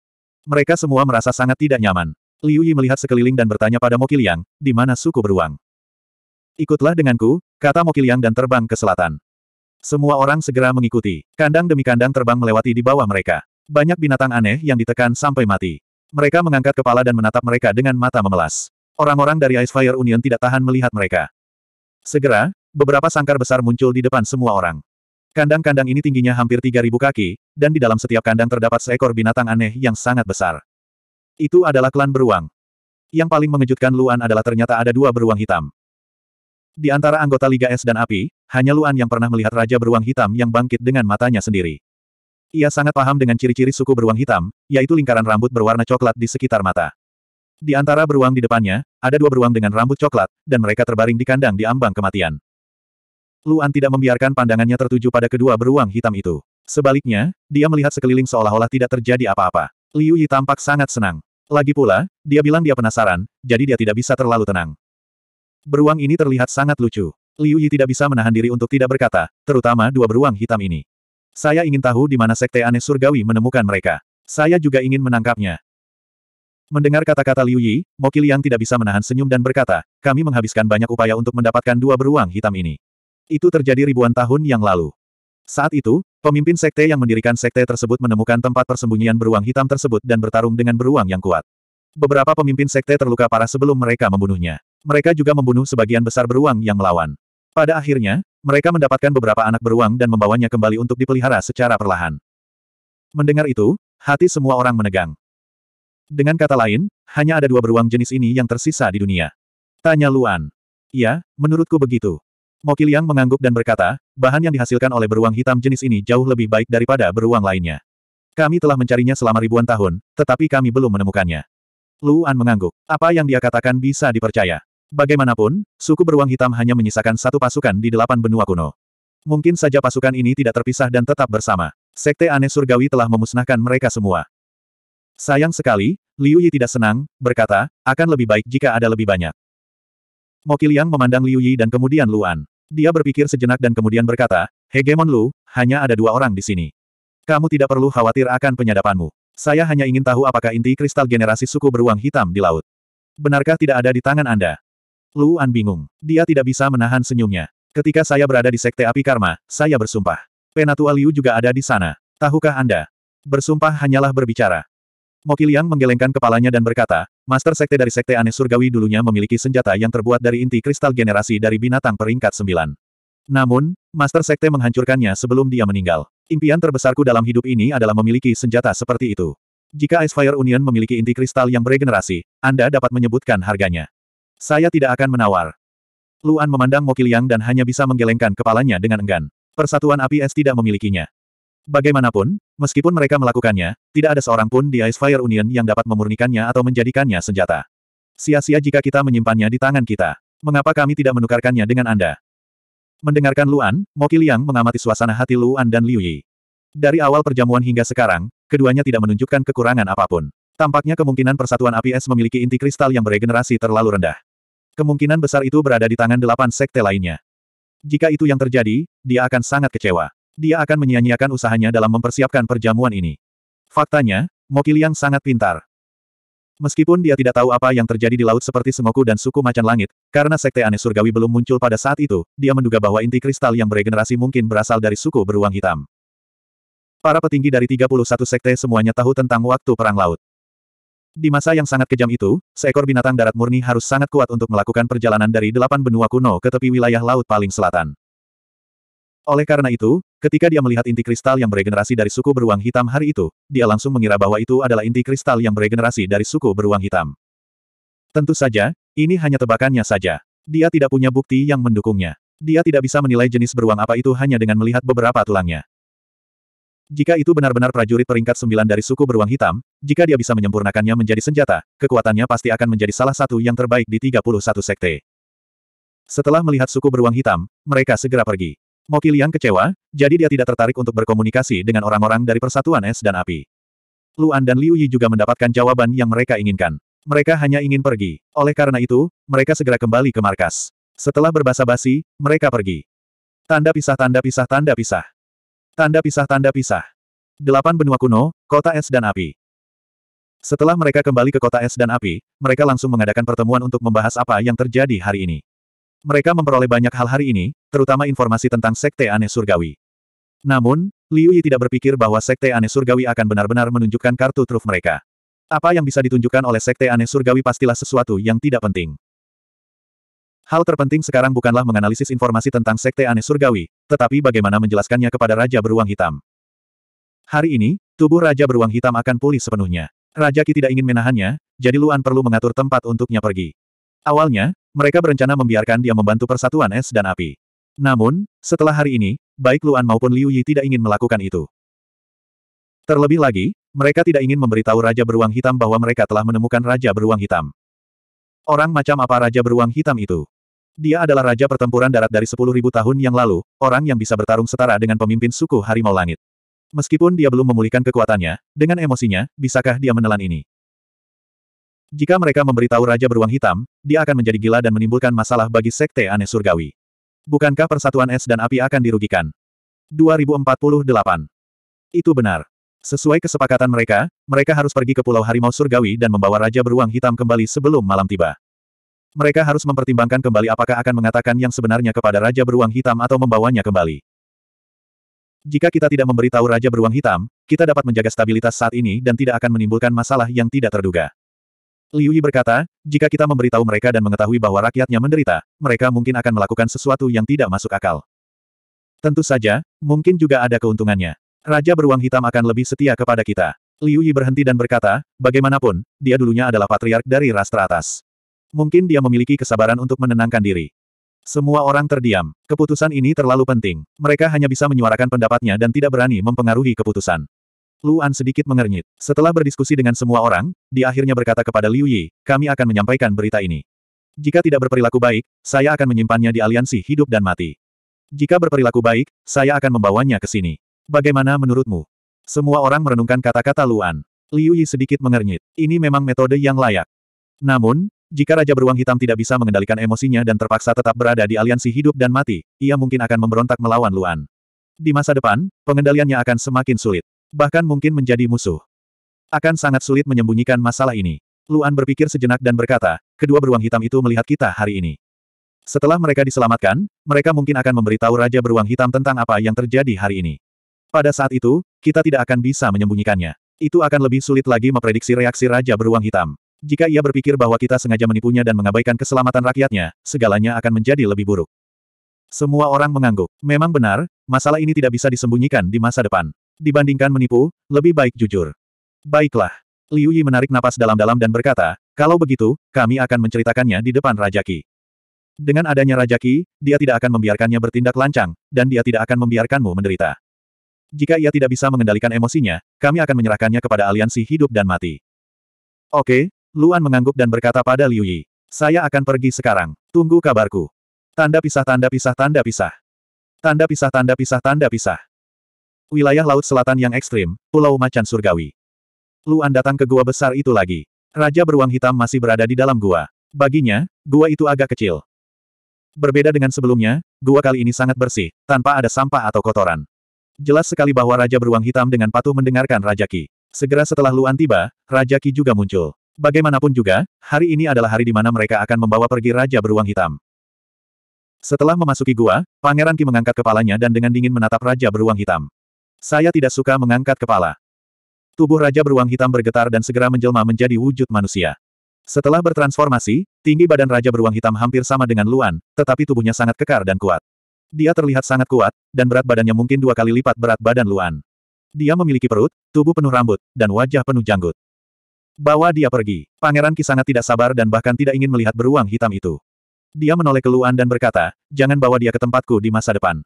[SPEAKER 1] Mereka semua merasa sangat tidak nyaman. Liu Yi melihat sekeliling dan bertanya pada Mokiliang, di mana suku beruang. Ikutlah denganku, kata Mokiliang dan terbang ke selatan. Semua orang segera mengikuti. Kandang demi kandang terbang melewati di bawah mereka. Banyak binatang aneh yang ditekan sampai mati. Mereka mengangkat kepala dan menatap mereka dengan mata memelas. Orang-orang dari Ice Fire Union tidak tahan melihat mereka. Segera, beberapa sangkar besar muncul di depan semua orang. Kandang-kandang ini tingginya hampir 3.000 kaki, dan di dalam setiap kandang terdapat seekor binatang aneh yang sangat besar. Itu adalah klan beruang. Yang paling mengejutkan Luan adalah ternyata ada dua beruang hitam. Di antara anggota Liga Es dan Api, hanya Luan yang pernah melihat Raja Beruang Hitam yang bangkit dengan matanya sendiri. Ia sangat paham dengan ciri-ciri suku beruang hitam, yaitu lingkaran rambut berwarna coklat di sekitar mata. Di antara beruang di depannya, ada dua beruang dengan rambut coklat, dan mereka terbaring di kandang di ambang kematian. Luan tidak membiarkan pandangannya tertuju pada kedua beruang hitam itu. Sebaliknya, dia melihat sekeliling seolah-olah tidak terjadi apa-apa. Liu Yi tampak sangat senang. Lagi pula, dia bilang dia penasaran, jadi dia tidak bisa terlalu tenang. Beruang ini terlihat sangat lucu. Liu Yi tidak bisa menahan diri untuk tidak berkata, terutama dua beruang hitam ini. Saya ingin tahu di mana sekte aneh surgawi menemukan mereka. Saya juga ingin menangkapnya. Mendengar kata-kata Liu Yi, Moki Liang tidak bisa menahan senyum dan berkata, kami menghabiskan banyak upaya untuk mendapatkan dua beruang hitam ini. Itu terjadi ribuan tahun yang lalu. Saat itu, Pemimpin sekte yang mendirikan sekte tersebut menemukan tempat persembunyian beruang hitam tersebut dan bertarung dengan beruang yang kuat. Beberapa pemimpin sekte terluka parah sebelum mereka membunuhnya. Mereka juga membunuh sebagian besar beruang yang melawan. Pada akhirnya, mereka mendapatkan beberapa anak beruang dan membawanya kembali untuk dipelihara secara perlahan. Mendengar itu, hati semua orang menegang. Dengan kata lain, hanya ada dua beruang jenis ini yang tersisa di dunia. Tanya Luan. Ya, menurutku begitu. Moki Liang mengangguk dan berkata, bahan yang dihasilkan oleh beruang hitam jenis ini jauh lebih baik daripada beruang lainnya. Kami telah mencarinya selama ribuan tahun, tetapi kami belum menemukannya. Luan mengangguk. Apa yang dia katakan bisa dipercaya. Bagaimanapun, suku beruang hitam hanya menyisakan satu pasukan di delapan benua kuno. Mungkin saja pasukan ini tidak terpisah dan tetap bersama. Sekte aneh surgawi telah memusnahkan mereka semua. Sayang sekali, Liu Yi tidak senang, berkata, akan lebih baik jika ada lebih banyak. Mokiliang memandang Liu Yi dan kemudian Luan. Dia berpikir sejenak dan kemudian berkata, Hegemon Lu, hanya ada dua orang di sini. Kamu tidak perlu khawatir akan penyadapanmu. Saya hanya ingin tahu apakah inti kristal generasi suku beruang hitam di laut. Benarkah tidak ada di tangan Anda? Lu an bingung. Dia tidak bisa menahan senyumnya. Ketika saya berada di Sekte Api Karma, saya bersumpah. Penatua Liu juga ada di sana. Tahukah Anda? Bersumpah hanyalah berbicara. Mokiliang menggelengkan kepalanya dan berkata, Master Sekte dari Sekte Aneh Surgawi dulunya memiliki senjata yang terbuat dari inti kristal generasi dari binatang peringkat sembilan. Namun, Master Sekte menghancurkannya sebelum dia meninggal. Impian terbesarku dalam hidup ini adalah memiliki senjata seperti itu. Jika Ice Fire Union memiliki inti kristal yang beregenerasi, Anda dapat menyebutkan harganya. Saya tidak akan menawar. Luan memandang Mokiliang dan hanya bisa menggelengkan kepalanya dengan enggan. Persatuan Api Es tidak memilikinya. Bagaimanapun, meskipun mereka melakukannya, tidak ada seorang pun di Ice Fire Union yang dapat memurnikannya atau menjadikannya senjata. Sia-sia jika kita menyimpannya di tangan kita. Mengapa kami tidak menukarkannya dengan Anda? Mendengarkan Luan, Moki Liang mengamati suasana hati Luan dan Liu Yi. Dari awal perjamuan hingga sekarang, keduanya tidak menunjukkan kekurangan apapun. Tampaknya kemungkinan persatuan api es memiliki inti kristal yang beregenerasi terlalu rendah. Kemungkinan besar itu berada di tangan delapan sekte lainnya. Jika itu yang terjadi, dia akan sangat kecewa. Dia akan menyia-nyiakan usahanya dalam mempersiapkan perjamuan ini. Faktanya, Mokiliang sangat pintar. Meskipun dia tidak tahu apa yang terjadi di laut seperti Semoku dan suku macan langit, karena sekte aneh surgawi belum muncul pada saat itu, dia menduga bahwa inti kristal yang beregenerasi mungkin berasal dari suku beruang hitam. Para petinggi dari 31 sekte semuanya tahu tentang waktu perang laut. Di masa yang sangat kejam itu, seekor binatang darat murni harus sangat kuat untuk melakukan perjalanan dari delapan benua kuno ke tepi wilayah laut paling selatan. Oleh karena itu, ketika dia melihat inti kristal yang beregenerasi dari suku beruang hitam hari itu, dia langsung mengira bahwa itu adalah inti kristal yang beregenerasi dari suku beruang hitam. Tentu saja, ini hanya tebakannya saja. Dia tidak punya bukti yang mendukungnya. Dia tidak bisa menilai jenis beruang apa itu hanya dengan melihat beberapa tulangnya. Jika itu benar-benar prajurit peringkat sembilan dari suku beruang hitam, jika dia bisa menyempurnakannya menjadi senjata, kekuatannya pasti akan menjadi salah satu yang terbaik di 31 sekte. Setelah melihat suku beruang hitam, mereka segera pergi. Moki Liang kecewa, jadi dia tidak tertarik untuk berkomunikasi dengan orang-orang dari Persatuan Es dan Api. Luan dan Liu Yi juga mendapatkan jawaban yang mereka inginkan. Mereka hanya ingin pergi. Oleh karena itu, mereka segera kembali ke markas. Setelah berbahasa basi mereka pergi. Tanda pisah tanda pisah tanda pisah. Tanda pisah tanda pisah. Delapan benua kuno, kota es dan api. Setelah mereka kembali ke kota es dan api, mereka langsung mengadakan pertemuan untuk membahas apa yang terjadi hari ini. Mereka memperoleh banyak hal hari ini, terutama informasi tentang Sekte Aneh Surgawi. Namun, Liu Yi tidak berpikir bahwa Sekte Aneh Surgawi akan benar-benar menunjukkan kartu truf mereka. Apa yang bisa ditunjukkan oleh Sekte Aneh Surgawi pastilah sesuatu yang tidak penting. Hal terpenting sekarang bukanlah menganalisis informasi tentang Sekte Aneh Surgawi, tetapi bagaimana menjelaskannya kepada Raja Beruang Hitam. Hari ini, tubuh Raja Beruang Hitam akan pulih sepenuhnya. Raja Ki tidak ingin menahannya, jadi Luan perlu mengatur tempat untuknya pergi. Awalnya, mereka berencana membiarkan dia membantu persatuan es dan api. Namun, setelah hari ini, baik Luan maupun Liu Yi tidak ingin melakukan itu. Terlebih lagi, mereka tidak ingin memberitahu Raja Beruang Hitam bahwa mereka telah menemukan Raja Beruang Hitam. Orang macam apa Raja Beruang Hitam itu? Dia adalah Raja Pertempuran Darat dari 10.000 tahun yang lalu, orang yang bisa bertarung setara dengan pemimpin suku Harimau Langit. Meskipun dia belum memulihkan kekuatannya, dengan emosinya, bisakah dia menelan ini? Jika mereka memberitahu Raja Beruang Hitam, dia akan menjadi gila dan menimbulkan masalah bagi Sekte Aneh Surgawi. Bukankah persatuan es dan api akan dirugikan? 2048. Itu benar. Sesuai kesepakatan mereka, mereka harus pergi ke Pulau Harimau Surgawi dan membawa Raja Beruang Hitam kembali sebelum malam tiba. Mereka harus mempertimbangkan kembali apakah akan mengatakan yang sebenarnya kepada Raja Beruang Hitam atau membawanya kembali. Jika kita tidak memberitahu Raja Beruang Hitam, kita dapat menjaga stabilitas saat ini dan tidak akan menimbulkan masalah yang tidak terduga. Liu Yi berkata, jika kita memberitahu mereka dan mengetahui bahwa rakyatnya menderita, mereka mungkin akan melakukan sesuatu yang tidak masuk akal. Tentu saja, mungkin juga ada keuntungannya. Raja beruang hitam akan lebih setia kepada kita. Liu Yi berhenti dan berkata, bagaimanapun, dia dulunya adalah patriark dari ras teratas. Mungkin dia memiliki kesabaran untuk menenangkan diri. Semua orang terdiam. Keputusan ini terlalu penting. Mereka hanya bisa menyuarakan pendapatnya dan tidak berani mempengaruhi keputusan. Luan sedikit mengernyit. Setelah berdiskusi dengan semua orang, dia akhirnya berkata kepada Liu Yi, kami akan menyampaikan berita ini. Jika tidak berperilaku baik, saya akan menyimpannya di aliansi hidup dan mati. Jika berperilaku baik, saya akan membawanya ke sini. Bagaimana menurutmu? Semua orang merenungkan kata-kata Luan. Liu Yi sedikit mengernyit. Ini memang metode yang layak. Namun, jika Raja Beruang Hitam tidak bisa mengendalikan emosinya dan terpaksa tetap berada di aliansi hidup dan mati, ia mungkin akan memberontak melawan Luan. Di masa depan, pengendaliannya akan semakin sulit. Bahkan mungkin menjadi musuh. Akan sangat sulit menyembunyikan masalah ini. Luan berpikir sejenak dan berkata, kedua beruang hitam itu melihat kita hari ini. Setelah mereka diselamatkan, mereka mungkin akan memberitahu Raja Beruang Hitam tentang apa yang terjadi hari ini. Pada saat itu, kita tidak akan bisa menyembunyikannya. Itu akan lebih sulit lagi memprediksi reaksi Raja Beruang Hitam. Jika ia berpikir bahwa kita sengaja menipunya dan mengabaikan keselamatan rakyatnya, segalanya akan menjadi lebih buruk. Semua orang mengangguk. Memang benar, masalah ini tidak bisa disembunyikan di masa depan. Dibandingkan menipu, lebih baik jujur. Baiklah. Liu Yi menarik napas dalam-dalam dan berkata, kalau begitu, kami akan menceritakannya di depan Raja Qi. Dengan adanya Raja Qi, dia tidak akan membiarkannya bertindak lancang, dan dia tidak akan membiarkanmu menderita. Jika ia tidak bisa mengendalikan emosinya, kami akan menyerahkannya kepada aliansi hidup dan mati. Oke, Luan mengangguk dan berkata pada Liu Yi, saya akan pergi sekarang, tunggu kabarku. Tanda pisah tanda pisah tanda pisah. Tanda pisah tanda pisah tanda pisah. Wilayah Laut Selatan yang ekstrim, Pulau Macan Surgawi. Luan datang ke gua besar itu lagi. Raja beruang hitam masih berada di dalam gua. Baginya, gua itu agak kecil. Berbeda dengan sebelumnya, gua kali ini sangat bersih, tanpa ada sampah atau kotoran. Jelas sekali bahwa Raja Beruang Hitam dengan patuh mendengarkan Raja Ki. Segera setelah Luan tiba, Raja Ki juga muncul. Bagaimanapun juga, hari ini adalah hari di mana mereka akan membawa pergi Raja Beruang Hitam. Setelah memasuki gua, Pangeran Ki mengangkat kepalanya dan dengan dingin menatap Raja Beruang Hitam. Saya tidak suka mengangkat kepala. Tubuh Raja Beruang Hitam bergetar dan segera menjelma menjadi wujud manusia. Setelah bertransformasi, tinggi badan Raja Beruang Hitam hampir sama dengan Luan, tetapi tubuhnya sangat kekar dan kuat. Dia terlihat sangat kuat, dan berat badannya mungkin dua kali lipat berat badan Luan. Dia memiliki perut, tubuh penuh rambut, dan wajah penuh janggut. Bawa dia pergi. Pangeran Ki sangat tidak sabar dan bahkan tidak ingin melihat beruang hitam itu. Dia menoleh ke Luan dan berkata, jangan bawa dia ke tempatku di masa depan.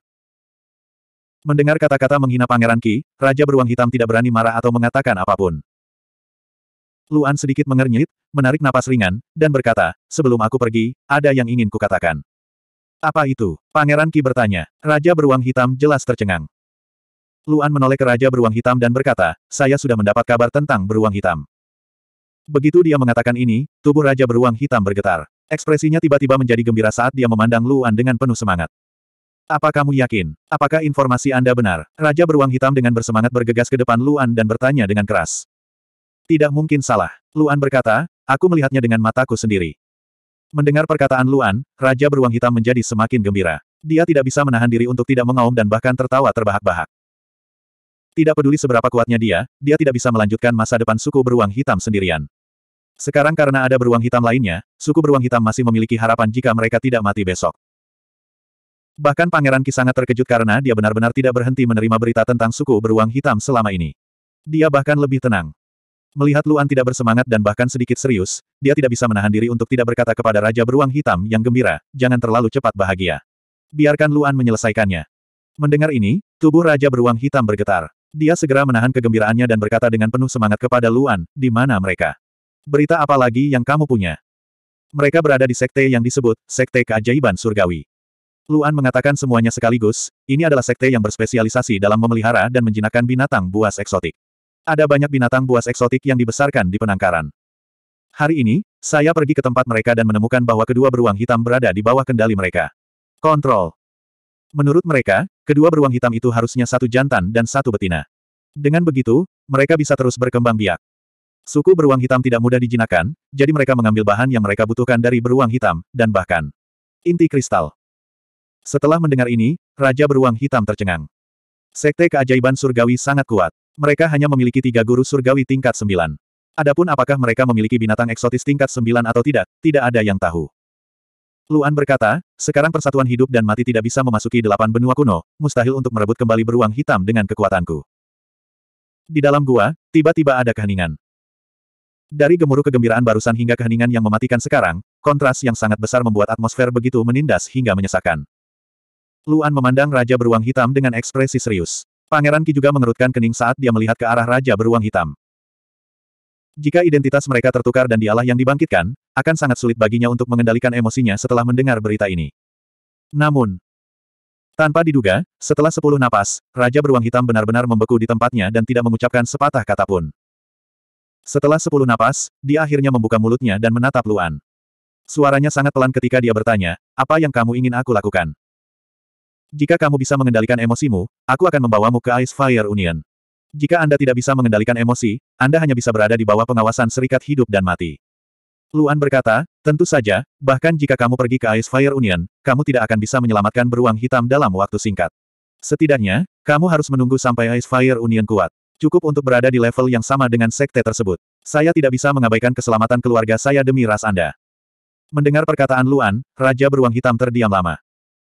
[SPEAKER 1] Mendengar kata-kata menghina Pangeran Ki, Raja Beruang Hitam tidak berani marah atau mengatakan apapun. Luan sedikit mengernyit, menarik napas ringan, dan berkata, sebelum aku pergi, ada yang ingin kukatakan. Apa itu? Pangeran Ki bertanya. Raja Beruang Hitam jelas tercengang. Luan menoleh ke Raja Beruang Hitam dan berkata, saya sudah mendapat kabar tentang Beruang Hitam. Begitu dia mengatakan ini, tubuh Raja Beruang Hitam bergetar. Ekspresinya tiba-tiba menjadi gembira saat dia memandang Luan dengan penuh semangat. Apa kamu yakin? Apakah informasi Anda benar? Raja beruang hitam dengan bersemangat bergegas ke depan Luan dan bertanya dengan keras. Tidak mungkin salah. Luan berkata, aku melihatnya dengan mataku sendiri. Mendengar perkataan Luan, Raja beruang hitam menjadi semakin gembira. Dia tidak bisa menahan diri untuk tidak mengaum dan bahkan tertawa terbahak-bahak. Tidak peduli seberapa kuatnya dia, dia tidak bisa melanjutkan masa depan suku beruang hitam sendirian. Sekarang karena ada beruang hitam lainnya, suku beruang hitam masih memiliki harapan jika mereka tidak mati besok. Bahkan Pangeran Ki sangat terkejut karena dia benar-benar tidak berhenti menerima berita tentang suku beruang hitam selama ini. Dia bahkan lebih tenang. Melihat Luan tidak bersemangat dan bahkan sedikit serius, dia tidak bisa menahan diri untuk tidak berkata kepada Raja Beruang Hitam yang gembira, jangan terlalu cepat bahagia. Biarkan Luan menyelesaikannya. Mendengar ini, tubuh Raja Beruang Hitam bergetar. Dia segera menahan kegembiraannya dan berkata dengan penuh semangat kepada Luan, di mana mereka? Berita apa lagi yang kamu punya? Mereka berada di sekte yang disebut, Sekte Keajaiban Surgawi. Luan mengatakan semuanya sekaligus, ini adalah sekte yang berspesialisasi dalam memelihara dan menjinakkan binatang buas eksotik. Ada banyak binatang buas eksotik yang dibesarkan di penangkaran. Hari ini, saya pergi ke tempat mereka dan menemukan bahwa kedua beruang hitam berada di bawah kendali mereka. Kontrol. Menurut mereka, kedua beruang hitam itu harusnya satu jantan dan satu betina. Dengan begitu, mereka bisa terus berkembang biak. Suku beruang hitam tidak mudah dijinakan, jadi mereka mengambil bahan yang mereka butuhkan dari beruang hitam, dan bahkan inti kristal. Setelah mendengar ini, Raja Beruang Hitam tercengang. Sekte keajaiban surgawi sangat kuat. Mereka hanya memiliki tiga guru surgawi tingkat sembilan. Adapun apakah mereka memiliki binatang eksotis tingkat sembilan atau tidak, tidak ada yang tahu. Luan berkata, sekarang persatuan hidup dan mati tidak bisa memasuki delapan benua kuno, mustahil untuk merebut kembali beruang hitam dengan kekuatanku. Di dalam gua, tiba-tiba ada keheningan. Dari gemuruh kegembiraan barusan hingga keheningan yang mematikan sekarang, kontras yang sangat besar membuat atmosfer begitu menindas hingga menyesakkan. Luan memandang Raja Beruang Hitam dengan ekspresi serius. Pangeran Ki juga mengerutkan kening saat dia melihat ke arah Raja Beruang Hitam. Jika identitas mereka tertukar dan dialah yang dibangkitkan, akan sangat sulit baginya untuk mengendalikan emosinya setelah mendengar berita ini. Namun, tanpa diduga, setelah sepuluh napas, Raja Beruang Hitam benar-benar membeku di tempatnya dan tidak mengucapkan sepatah kata pun. Setelah sepuluh napas, dia akhirnya membuka mulutnya dan menatap Luan. Suaranya sangat pelan ketika dia bertanya, apa yang kamu ingin aku lakukan? Jika kamu bisa mengendalikan emosimu, aku akan membawamu ke Ice Fire Union. Jika Anda tidak bisa mengendalikan emosi, Anda hanya bisa berada di bawah pengawasan Serikat Hidup dan Mati. Luan berkata, tentu saja, bahkan jika kamu pergi ke Ice Fire Union, kamu tidak akan bisa menyelamatkan beruang hitam dalam waktu singkat. Setidaknya, kamu harus menunggu sampai Ice Fire Union kuat. Cukup untuk berada di level yang sama dengan sekte tersebut. Saya tidak bisa mengabaikan keselamatan keluarga saya demi ras Anda. Mendengar perkataan Luan, Raja Beruang Hitam terdiam lama.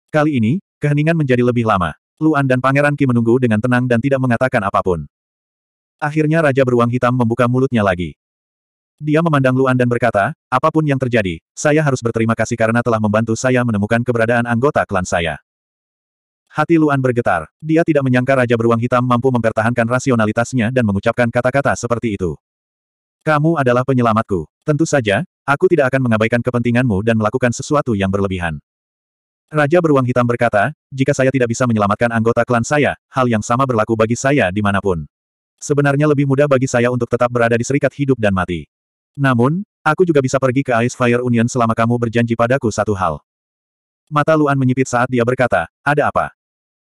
[SPEAKER 1] Kali ini, Keheningan menjadi lebih lama. Luan dan Pangeran Ki menunggu dengan tenang dan tidak mengatakan apapun. Akhirnya Raja Beruang Hitam membuka mulutnya lagi. Dia memandang Luan dan berkata, apapun yang terjadi, saya harus berterima kasih karena telah membantu saya menemukan keberadaan anggota klan saya. Hati Luan bergetar. Dia tidak menyangka Raja Beruang Hitam mampu mempertahankan rasionalitasnya dan mengucapkan kata-kata seperti itu. Kamu adalah penyelamatku. Tentu saja, aku tidak akan mengabaikan kepentinganmu dan melakukan sesuatu yang berlebihan. Raja Beruang Hitam berkata, jika saya tidak bisa menyelamatkan anggota klan saya, hal yang sama berlaku bagi saya dimanapun. Sebenarnya lebih mudah bagi saya untuk tetap berada di serikat hidup dan mati. Namun, aku juga bisa pergi ke Ice Fire Union selama kamu berjanji padaku satu hal. Mata Luan menyipit saat dia berkata, ada apa?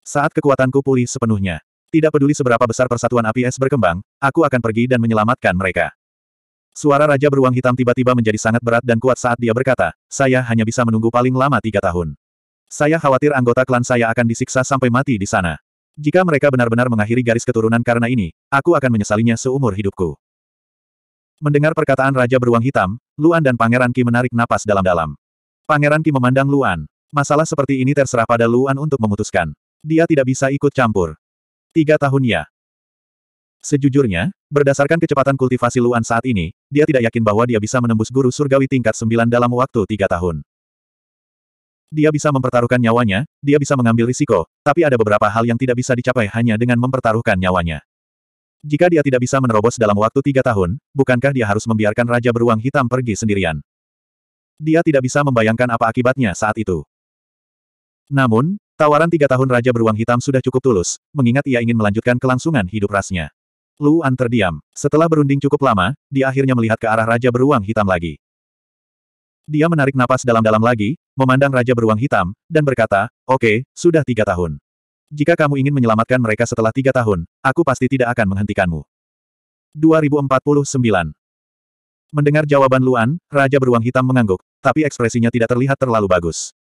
[SPEAKER 1] Saat kekuatanku pulih sepenuhnya. Tidak peduli seberapa besar persatuan api es berkembang, aku akan pergi dan menyelamatkan mereka. Suara Raja Beruang Hitam tiba-tiba menjadi sangat berat dan kuat saat dia berkata, saya hanya bisa menunggu paling lama tiga tahun. Saya khawatir anggota klan saya akan disiksa sampai mati di sana. Jika mereka benar-benar mengakhiri garis keturunan karena ini, aku akan menyesalinya seumur hidupku. Mendengar perkataan Raja Beruang Hitam, Luan dan Pangeran Ki menarik napas dalam-dalam. Pangeran Ki memandang Luan. Masalah seperti ini terserah pada Luan untuk memutuskan. Dia tidak bisa ikut campur. Tiga tahun ya. Sejujurnya, berdasarkan kecepatan kultivasi Luan saat ini, dia tidak yakin bahwa dia bisa menembus guru surgawi tingkat Sembilan dalam waktu tiga tahun. Dia bisa mempertaruhkan nyawanya, dia bisa mengambil risiko, tapi ada beberapa hal yang tidak bisa dicapai hanya dengan mempertaruhkan nyawanya. Jika dia tidak bisa menerobos dalam waktu tiga tahun, bukankah dia harus membiarkan Raja Beruang Hitam pergi sendirian? Dia tidak bisa membayangkan apa akibatnya saat itu. Namun, tawaran tiga tahun Raja Beruang Hitam sudah cukup tulus, mengingat ia ingin melanjutkan kelangsungan hidup rasnya. Luan terdiam. Setelah berunding cukup lama, dia akhirnya melihat ke arah Raja Beruang Hitam lagi. Dia menarik napas dalam-dalam lagi, memandang Raja Beruang Hitam, dan berkata, Oke, okay, sudah tiga tahun. Jika kamu ingin menyelamatkan mereka setelah tiga tahun, aku pasti tidak akan menghentikanmu. 2049 Mendengar jawaban Luan, Raja Beruang Hitam mengangguk, tapi ekspresinya tidak terlihat terlalu bagus.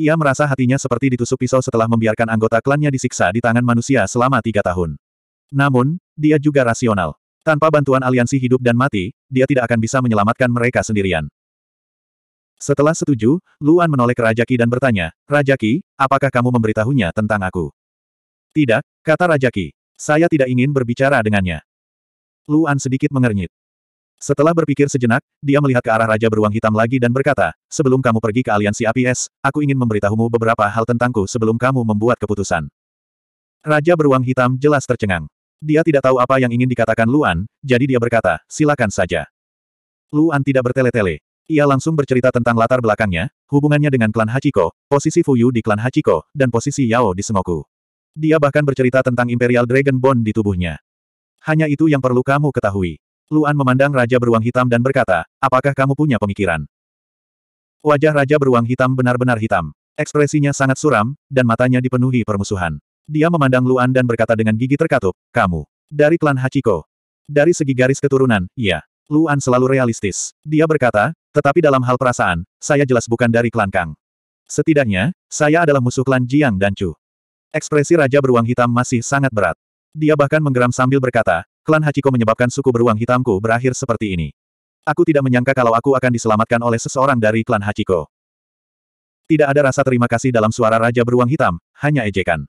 [SPEAKER 1] Ia merasa hatinya seperti ditusuk pisau setelah membiarkan anggota klannya disiksa di tangan manusia selama tiga tahun. Namun, dia juga rasional. Tanpa bantuan aliansi hidup dan mati, dia tidak akan bisa menyelamatkan mereka sendirian. Setelah setuju, Luan menoleh ke Raja dan bertanya, Rajaki, apakah kamu memberitahunya tentang aku? Tidak, kata Rajaki, Saya tidak ingin berbicara dengannya. Luan sedikit mengernyit. Setelah berpikir sejenak, dia melihat ke arah Raja Beruang Hitam lagi dan berkata, sebelum kamu pergi ke aliansi APS, aku ingin memberitahumu beberapa hal tentangku sebelum kamu membuat keputusan. Raja Beruang Hitam jelas tercengang. Dia tidak tahu apa yang ingin dikatakan Luan, jadi dia berkata, silakan saja. Luan tidak bertele-tele. Ia langsung bercerita tentang latar belakangnya, hubungannya dengan klan Hachiko, posisi Fuyu di klan Hachiko, dan posisi Yao di Semoku. Dia bahkan bercerita tentang Imperial Dragon Bond di tubuhnya. Hanya itu yang perlu kamu ketahui. Luan memandang Raja Beruang Hitam dan berkata, apakah kamu punya pemikiran? Wajah Raja Beruang Hitam benar-benar hitam. Ekspresinya sangat suram, dan matanya dipenuhi permusuhan. Dia memandang Luan dan berkata dengan gigi terkatup, kamu. Dari klan Hachiko. Dari segi garis keturunan, iya. Luan selalu realistis. Dia berkata, tetapi dalam hal perasaan, saya jelas bukan dari klan Kang. Setidaknya, saya adalah musuh klan Jiang dan Chu. Ekspresi Raja Beruang Hitam masih sangat berat. Dia bahkan menggeram sambil berkata, klan Hachiko menyebabkan suku beruang hitamku berakhir seperti ini. Aku tidak menyangka kalau aku akan diselamatkan oleh seseorang dari klan Hachiko. Tidak ada rasa terima kasih dalam suara Raja Beruang Hitam, hanya ejekan.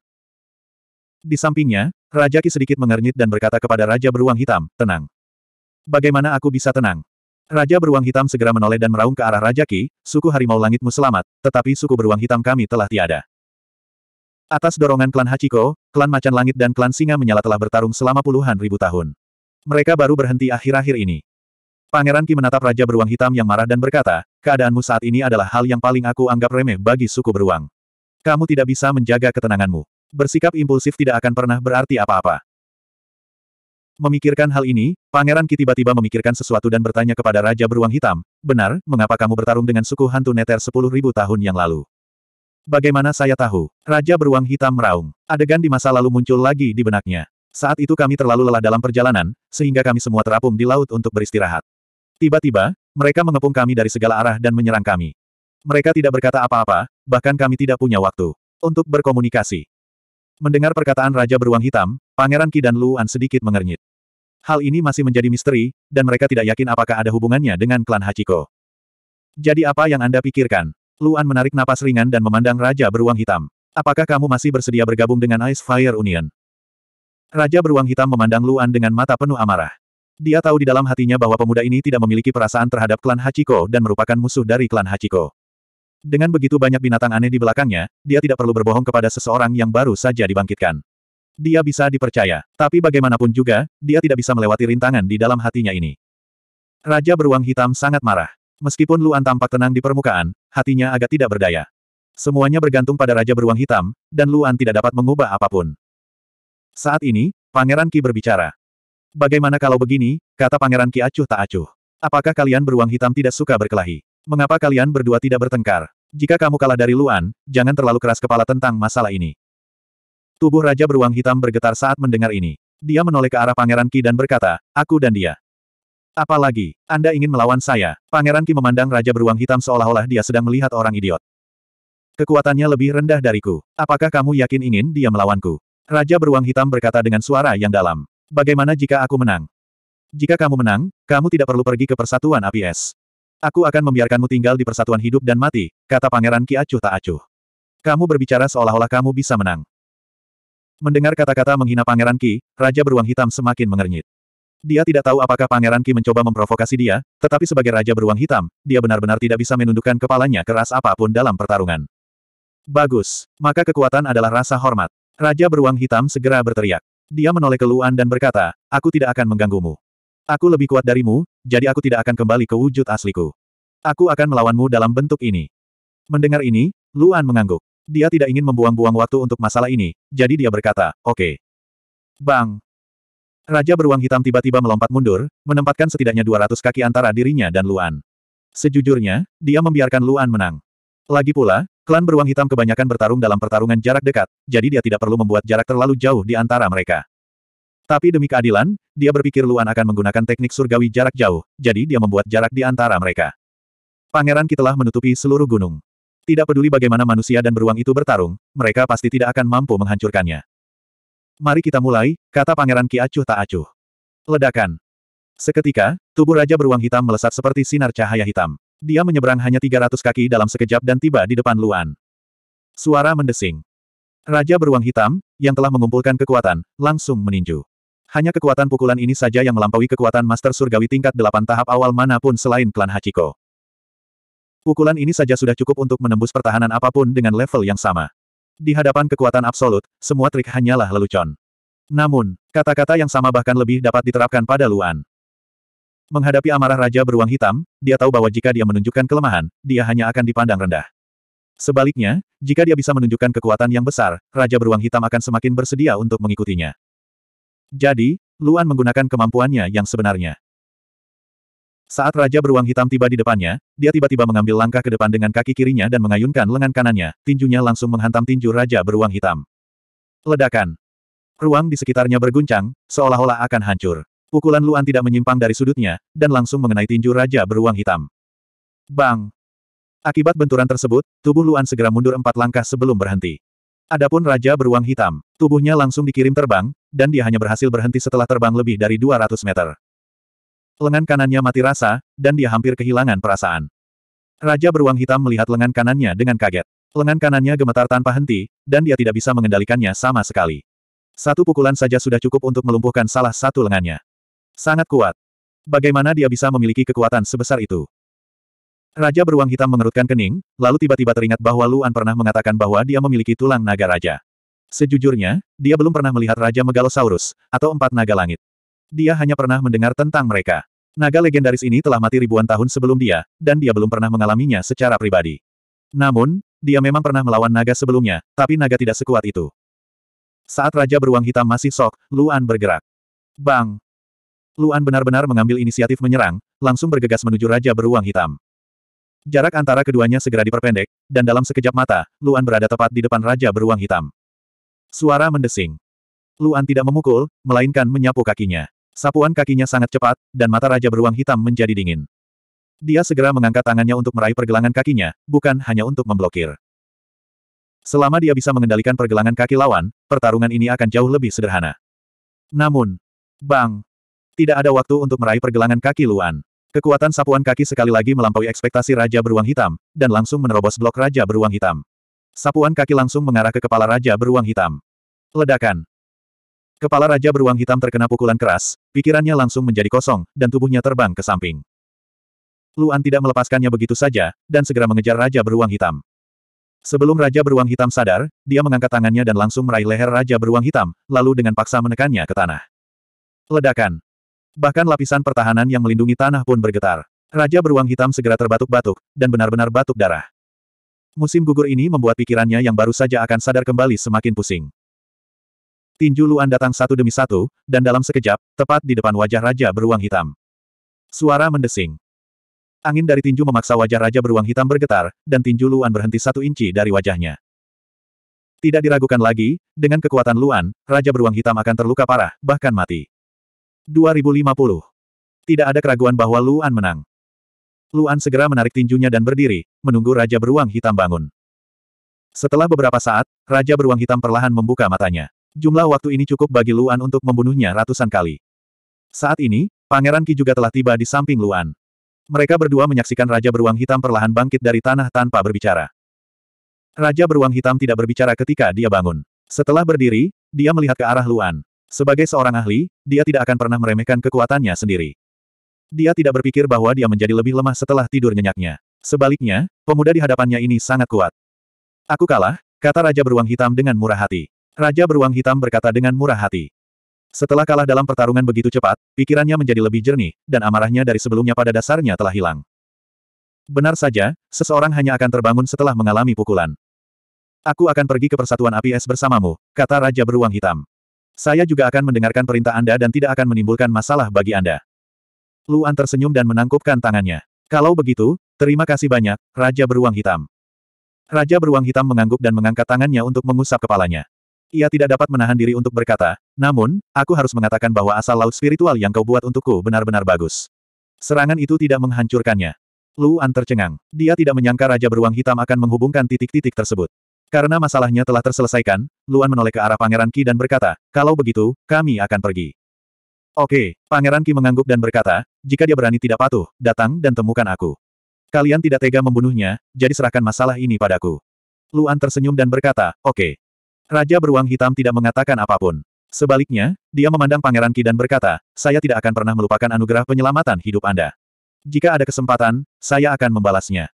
[SPEAKER 1] Di sampingnya, Raja Ki sedikit mengernyit dan berkata kepada Raja Beruang Hitam, tenang. Bagaimana aku bisa tenang? Raja beruang hitam segera menoleh dan meraung ke arah Raja Ki, suku harimau langitmu selamat, tetapi suku beruang hitam kami telah tiada. Atas dorongan klan Hachiko, klan macan langit dan klan singa menyala telah bertarung selama puluhan ribu tahun. Mereka baru berhenti akhir-akhir ini. Pangeran Ki menatap Raja Beruang Hitam yang marah dan berkata, keadaanmu saat ini adalah hal yang paling aku anggap remeh bagi suku beruang. Kamu tidak bisa menjaga ketenanganmu. Bersikap impulsif tidak akan pernah berarti apa-apa. Memikirkan hal ini, Pangeran Ki tiba-tiba memikirkan sesuatu dan bertanya kepada Raja Beruang Hitam, benar, mengapa kamu bertarung dengan suku hantu neter sepuluh ribu tahun yang lalu? Bagaimana saya tahu? Raja Beruang Hitam meraung. Adegan di masa lalu muncul lagi di benaknya. Saat itu kami terlalu lelah dalam perjalanan, sehingga kami semua terapung di laut untuk beristirahat. Tiba-tiba, mereka mengepung kami dari segala arah dan menyerang kami. Mereka tidak berkata apa-apa, bahkan kami tidak punya waktu untuk berkomunikasi. Mendengar perkataan Raja Beruang Hitam, Pangeran Ki dan Luan sedikit mengernyit. Hal ini masih menjadi misteri, dan mereka tidak yakin apakah ada hubungannya dengan klan Hachiko. Jadi apa yang Anda pikirkan? Luan menarik napas ringan dan memandang Raja Beruang Hitam. Apakah kamu masih bersedia bergabung dengan Ice Fire Union? Raja Beruang Hitam memandang Luan dengan mata penuh amarah. Dia tahu di dalam hatinya bahwa pemuda ini tidak memiliki perasaan terhadap klan Hachiko dan merupakan musuh dari klan Hachiko. Dengan begitu banyak binatang aneh di belakangnya, dia tidak perlu berbohong kepada seseorang yang baru saja dibangkitkan. Dia bisa dipercaya, tapi bagaimanapun juga, dia tidak bisa melewati rintangan di dalam hatinya ini. Raja beruang hitam sangat marah. Meskipun Luan tampak tenang di permukaan, hatinya agak tidak berdaya. Semuanya bergantung pada Raja beruang hitam, dan Luan tidak dapat mengubah apapun. Saat ini, Pangeran Ki berbicara. Bagaimana kalau begini, kata Pangeran Ki acuh tak acuh. Apakah kalian beruang hitam tidak suka berkelahi? Mengapa kalian berdua tidak bertengkar? Jika kamu kalah dari Luan, jangan terlalu keras kepala tentang masalah ini. Tubuh Raja Beruang Hitam bergetar saat mendengar ini. Dia menoleh ke arah Pangeran Ki dan berkata, aku dan dia. Apalagi, Anda ingin melawan saya. Pangeran Ki memandang Raja Beruang Hitam seolah-olah dia sedang melihat orang idiot. Kekuatannya lebih rendah dariku. Apakah kamu yakin ingin dia melawanku? Raja Beruang Hitam berkata dengan suara yang dalam. Bagaimana jika aku menang? Jika kamu menang, kamu tidak perlu pergi ke Persatuan Api Es. Aku akan membiarkanmu tinggal di persatuan hidup dan mati, kata Pangeran Ki acuh tak acuh. Kamu berbicara seolah-olah kamu bisa menang. Mendengar kata-kata menghina Pangeran Ki, Raja Beruang Hitam semakin mengernyit. Dia tidak tahu apakah Pangeran Ki mencoba memprovokasi dia, tetapi sebagai Raja Beruang Hitam, dia benar-benar tidak bisa menundukkan kepalanya keras apapun dalam pertarungan. Bagus, maka kekuatan adalah rasa hormat. Raja Beruang Hitam segera berteriak. Dia menoleh ke Luan dan berkata, aku tidak akan mengganggumu. Aku lebih kuat darimu, jadi aku tidak akan kembali ke wujud asliku. Aku akan melawanmu dalam bentuk ini. Mendengar ini, Luan mengangguk. Dia tidak ingin membuang-buang waktu untuk masalah ini, jadi dia berkata, oke. Okay. Bang! Raja beruang hitam tiba-tiba melompat mundur, menempatkan setidaknya 200 kaki antara dirinya dan Luan. Sejujurnya, dia membiarkan Luan menang. Lagi pula, klan beruang hitam kebanyakan bertarung dalam pertarungan jarak dekat, jadi dia tidak perlu membuat jarak terlalu jauh di antara mereka. Tapi demi keadilan, dia berpikir Luan akan menggunakan teknik surgawi jarak jauh, jadi dia membuat jarak di antara mereka. Pangeran kita telah menutupi seluruh gunung. Tidak peduli bagaimana manusia dan beruang itu bertarung, mereka pasti tidak akan mampu menghancurkannya. Mari kita mulai, kata Pangeran Ki Acuh tak acuh. Ledakan. Seketika, tubuh Raja Beruang Hitam melesat seperti sinar cahaya hitam. Dia menyeberang hanya 300 kaki dalam sekejap dan tiba di depan Luan. Suara mendesing. Raja Beruang Hitam, yang telah mengumpulkan kekuatan, langsung meninju. Hanya kekuatan pukulan ini saja yang melampaui kekuatan Master Surgawi tingkat 8 tahap awal manapun selain klan Hachiko. Pukulan ini saja sudah cukup untuk menembus pertahanan apapun dengan level yang sama. Di hadapan kekuatan absolut, semua trik hanyalah lelucon. Namun, kata-kata yang sama bahkan lebih dapat diterapkan pada Luan. Menghadapi amarah Raja Beruang Hitam, dia tahu bahwa jika dia menunjukkan kelemahan, dia hanya akan dipandang rendah. Sebaliknya, jika dia bisa menunjukkan kekuatan yang besar, Raja Beruang Hitam akan semakin bersedia untuk mengikutinya. Jadi, Luan menggunakan kemampuannya yang sebenarnya. Saat Raja Beruang Hitam tiba di depannya, dia tiba-tiba mengambil langkah ke depan dengan kaki kirinya dan mengayunkan lengan kanannya, tinjunya langsung menghantam tinju Raja Beruang Hitam. Ledakan. Ruang di sekitarnya berguncang, seolah-olah akan hancur. Pukulan Luan tidak menyimpang dari sudutnya, dan langsung mengenai tinju Raja Beruang Hitam. Bang! Akibat benturan tersebut, tubuh Luan segera mundur empat langkah sebelum berhenti. Adapun Raja Beruang Hitam, tubuhnya langsung dikirim terbang, dan dia hanya berhasil berhenti setelah terbang lebih dari 200 meter. Lengan kanannya mati rasa, dan dia hampir kehilangan perasaan. Raja beruang hitam melihat lengan kanannya dengan kaget. Lengan kanannya gemetar tanpa henti, dan dia tidak bisa mengendalikannya sama sekali. Satu pukulan saja sudah cukup untuk melumpuhkan salah satu lengannya. Sangat kuat. Bagaimana dia bisa memiliki kekuatan sebesar itu? Raja beruang hitam mengerutkan kening, lalu tiba-tiba teringat bahwa Luan pernah mengatakan bahwa dia memiliki tulang naga raja. Sejujurnya, dia belum pernah melihat Raja Megalosaurus, atau empat naga langit. Dia hanya pernah mendengar tentang mereka. Naga legendaris ini telah mati ribuan tahun sebelum dia, dan dia belum pernah mengalaminya secara pribadi. Namun, dia memang pernah melawan naga sebelumnya, tapi naga tidak sekuat itu. Saat Raja Beruang Hitam masih sok, Luan bergerak. Bang! Luan benar-benar mengambil inisiatif menyerang, langsung bergegas menuju Raja Beruang Hitam. Jarak antara keduanya segera diperpendek, dan dalam sekejap mata, Luan berada tepat di depan Raja Beruang Hitam. Suara mendesing. Luan tidak memukul, melainkan menyapu kakinya. Sapuan kakinya sangat cepat, dan mata Raja Beruang Hitam menjadi dingin. Dia segera mengangkat tangannya untuk meraih pergelangan kakinya, bukan hanya untuk memblokir. Selama dia bisa mengendalikan pergelangan kaki lawan, pertarungan ini akan jauh lebih sederhana. Namun, bang, tidak ada waktu untuk meraih pergelangan kaki Luan. Kekuatan sapuan kaki sekali lagi melampaui ekspektasi Raja Beruang Hitam, dan langsung menerobos blok Raja Beruang Hitam. Sapuan kaki langsung mengarah ke kepala Raja Beruang Hitam. Ledakan. Kepala Raja Beruang Hitam terkena pukulan keras, pikirannya langsung menjadi kosong, dan tubuhnya terbang ke samping. Luan tidak melepaskannya begitu saja, dan segera mengejar Raja Beruang Hitam. Sebelum Raja Beruang Hitam sadar, dia mengangkat tangannya dan langsung meraih leher Raja Beruang Hitam, lalu dengan paksa menekannya ke tanah. Ledakan. Bahkan lapisan pertahanan yang melindungi tanah pun bergetar. Raja Beruang Hitam segera terbatuk-batuk, dan benar-benar batuk darah. Musim gugur ini membuat pikirannya yang baru saja akan sadar kembali semakin pusing. Tinju Luan datang satu demi satu, dan dalam sekejap, tepat di depan wajah raja beruang hitam. Suara mendesing. Angin dari tinju memaksa wajah raja beruang hitam bergetar, dan tinju Luan berhenti satu inci dari wajahnya. Tidak diragukan lagi, dengan kekuatan Luan, raja beruang hitam akan terluka parah, bahkan mati. 2050. Tidak ada keraguan bahwa Luan menang. Luan segera menarik tinjunya dan berdiri, menunggu raja beruang hitam bangun. Setelah beberapa saat, raja beruang hitam perlahan membuka matanya. Jumlah waktu ini cukup bagi Luan untuk membunuhnya ratusan kali. Saat ini, Pangeran Ki juga telah tiba di samping Luan. Mereka berdua menyaksikan Raja Beruang Hitam perlahan bangkit dari tanah tanpa berbicara. Raja Beruang Hitam tidak berbicara ketika dia bangun. Setelah berdiri, dia melihat ke arah Luan. Sebagai seorang ahli, dia tidak akan pernah meremehkan kekuatannya sendiri. Dia tidak berpikir bahwa dia menjadi lebih lemah setelah tidur nyenyaknya. Sebaliknya, pemuda di hadapannya ini sangat kuat. Aku kalah, kata Raja Beruang Hitam dengan murah hati. Raja beruang hitam berkata dengan murah hati. Setelah kalah dalam pertarungan begitu cepat, pikirannya menjadi lebih jernih, dan amarahnya dari sebelumnya pada dasarnya telah hilang. Benar saja, seseorang hanya akan terbangun setelah mengalami pukulan. Aku akan pergi ke persatuan api es bersamamu, kata Raja Beruang Hitam. Saya juga akan mendengarkan perintah Anda dan tidak akan menimbulkan masalah bagi Anda. Luan tersenyum dan menangkupkan tangannya. Kalau begitu, terima kasih banyak, Raja Beruang Hitam. Raja Beruang Hitam mengangguk dan mengangkat tangannya untuk mengusap kepalanya. Ia tidak dapat menahan diri untuk berkata, namun, aku harus mengatakan bahwa asal laut spiritual yang kau buat untukku benar-benar bagus. Serangan itu tidak menghancurkannya. Luan tercengang. Dia tidak menyangka Raja Beruang Hitam akan menghubungkan titik-titik tersebut. Karena masalahnya telah terselesaikan, Luan menoleh ke arah Pangeran Ki dan berkata, kalau begitu, kami akan pergi. Oke, Pangeran Ki mengangguk dan berkata, jika dia berani tidak patuh, datang dan temukan aku. Kalian tidak tega membunuhnya, jadi serahkan masalah ini padaku. Luan tersenyum dan berkata, oke. Raja beruang hitam tidak mengatakan apapun. Sebaliknya, dia memandang Pangeran Ki dan berkata, saya tidak akan pernah melupakan anugerah penyelamatan hidup Anda. Jika ada kesempatan, saya akan membalasnya.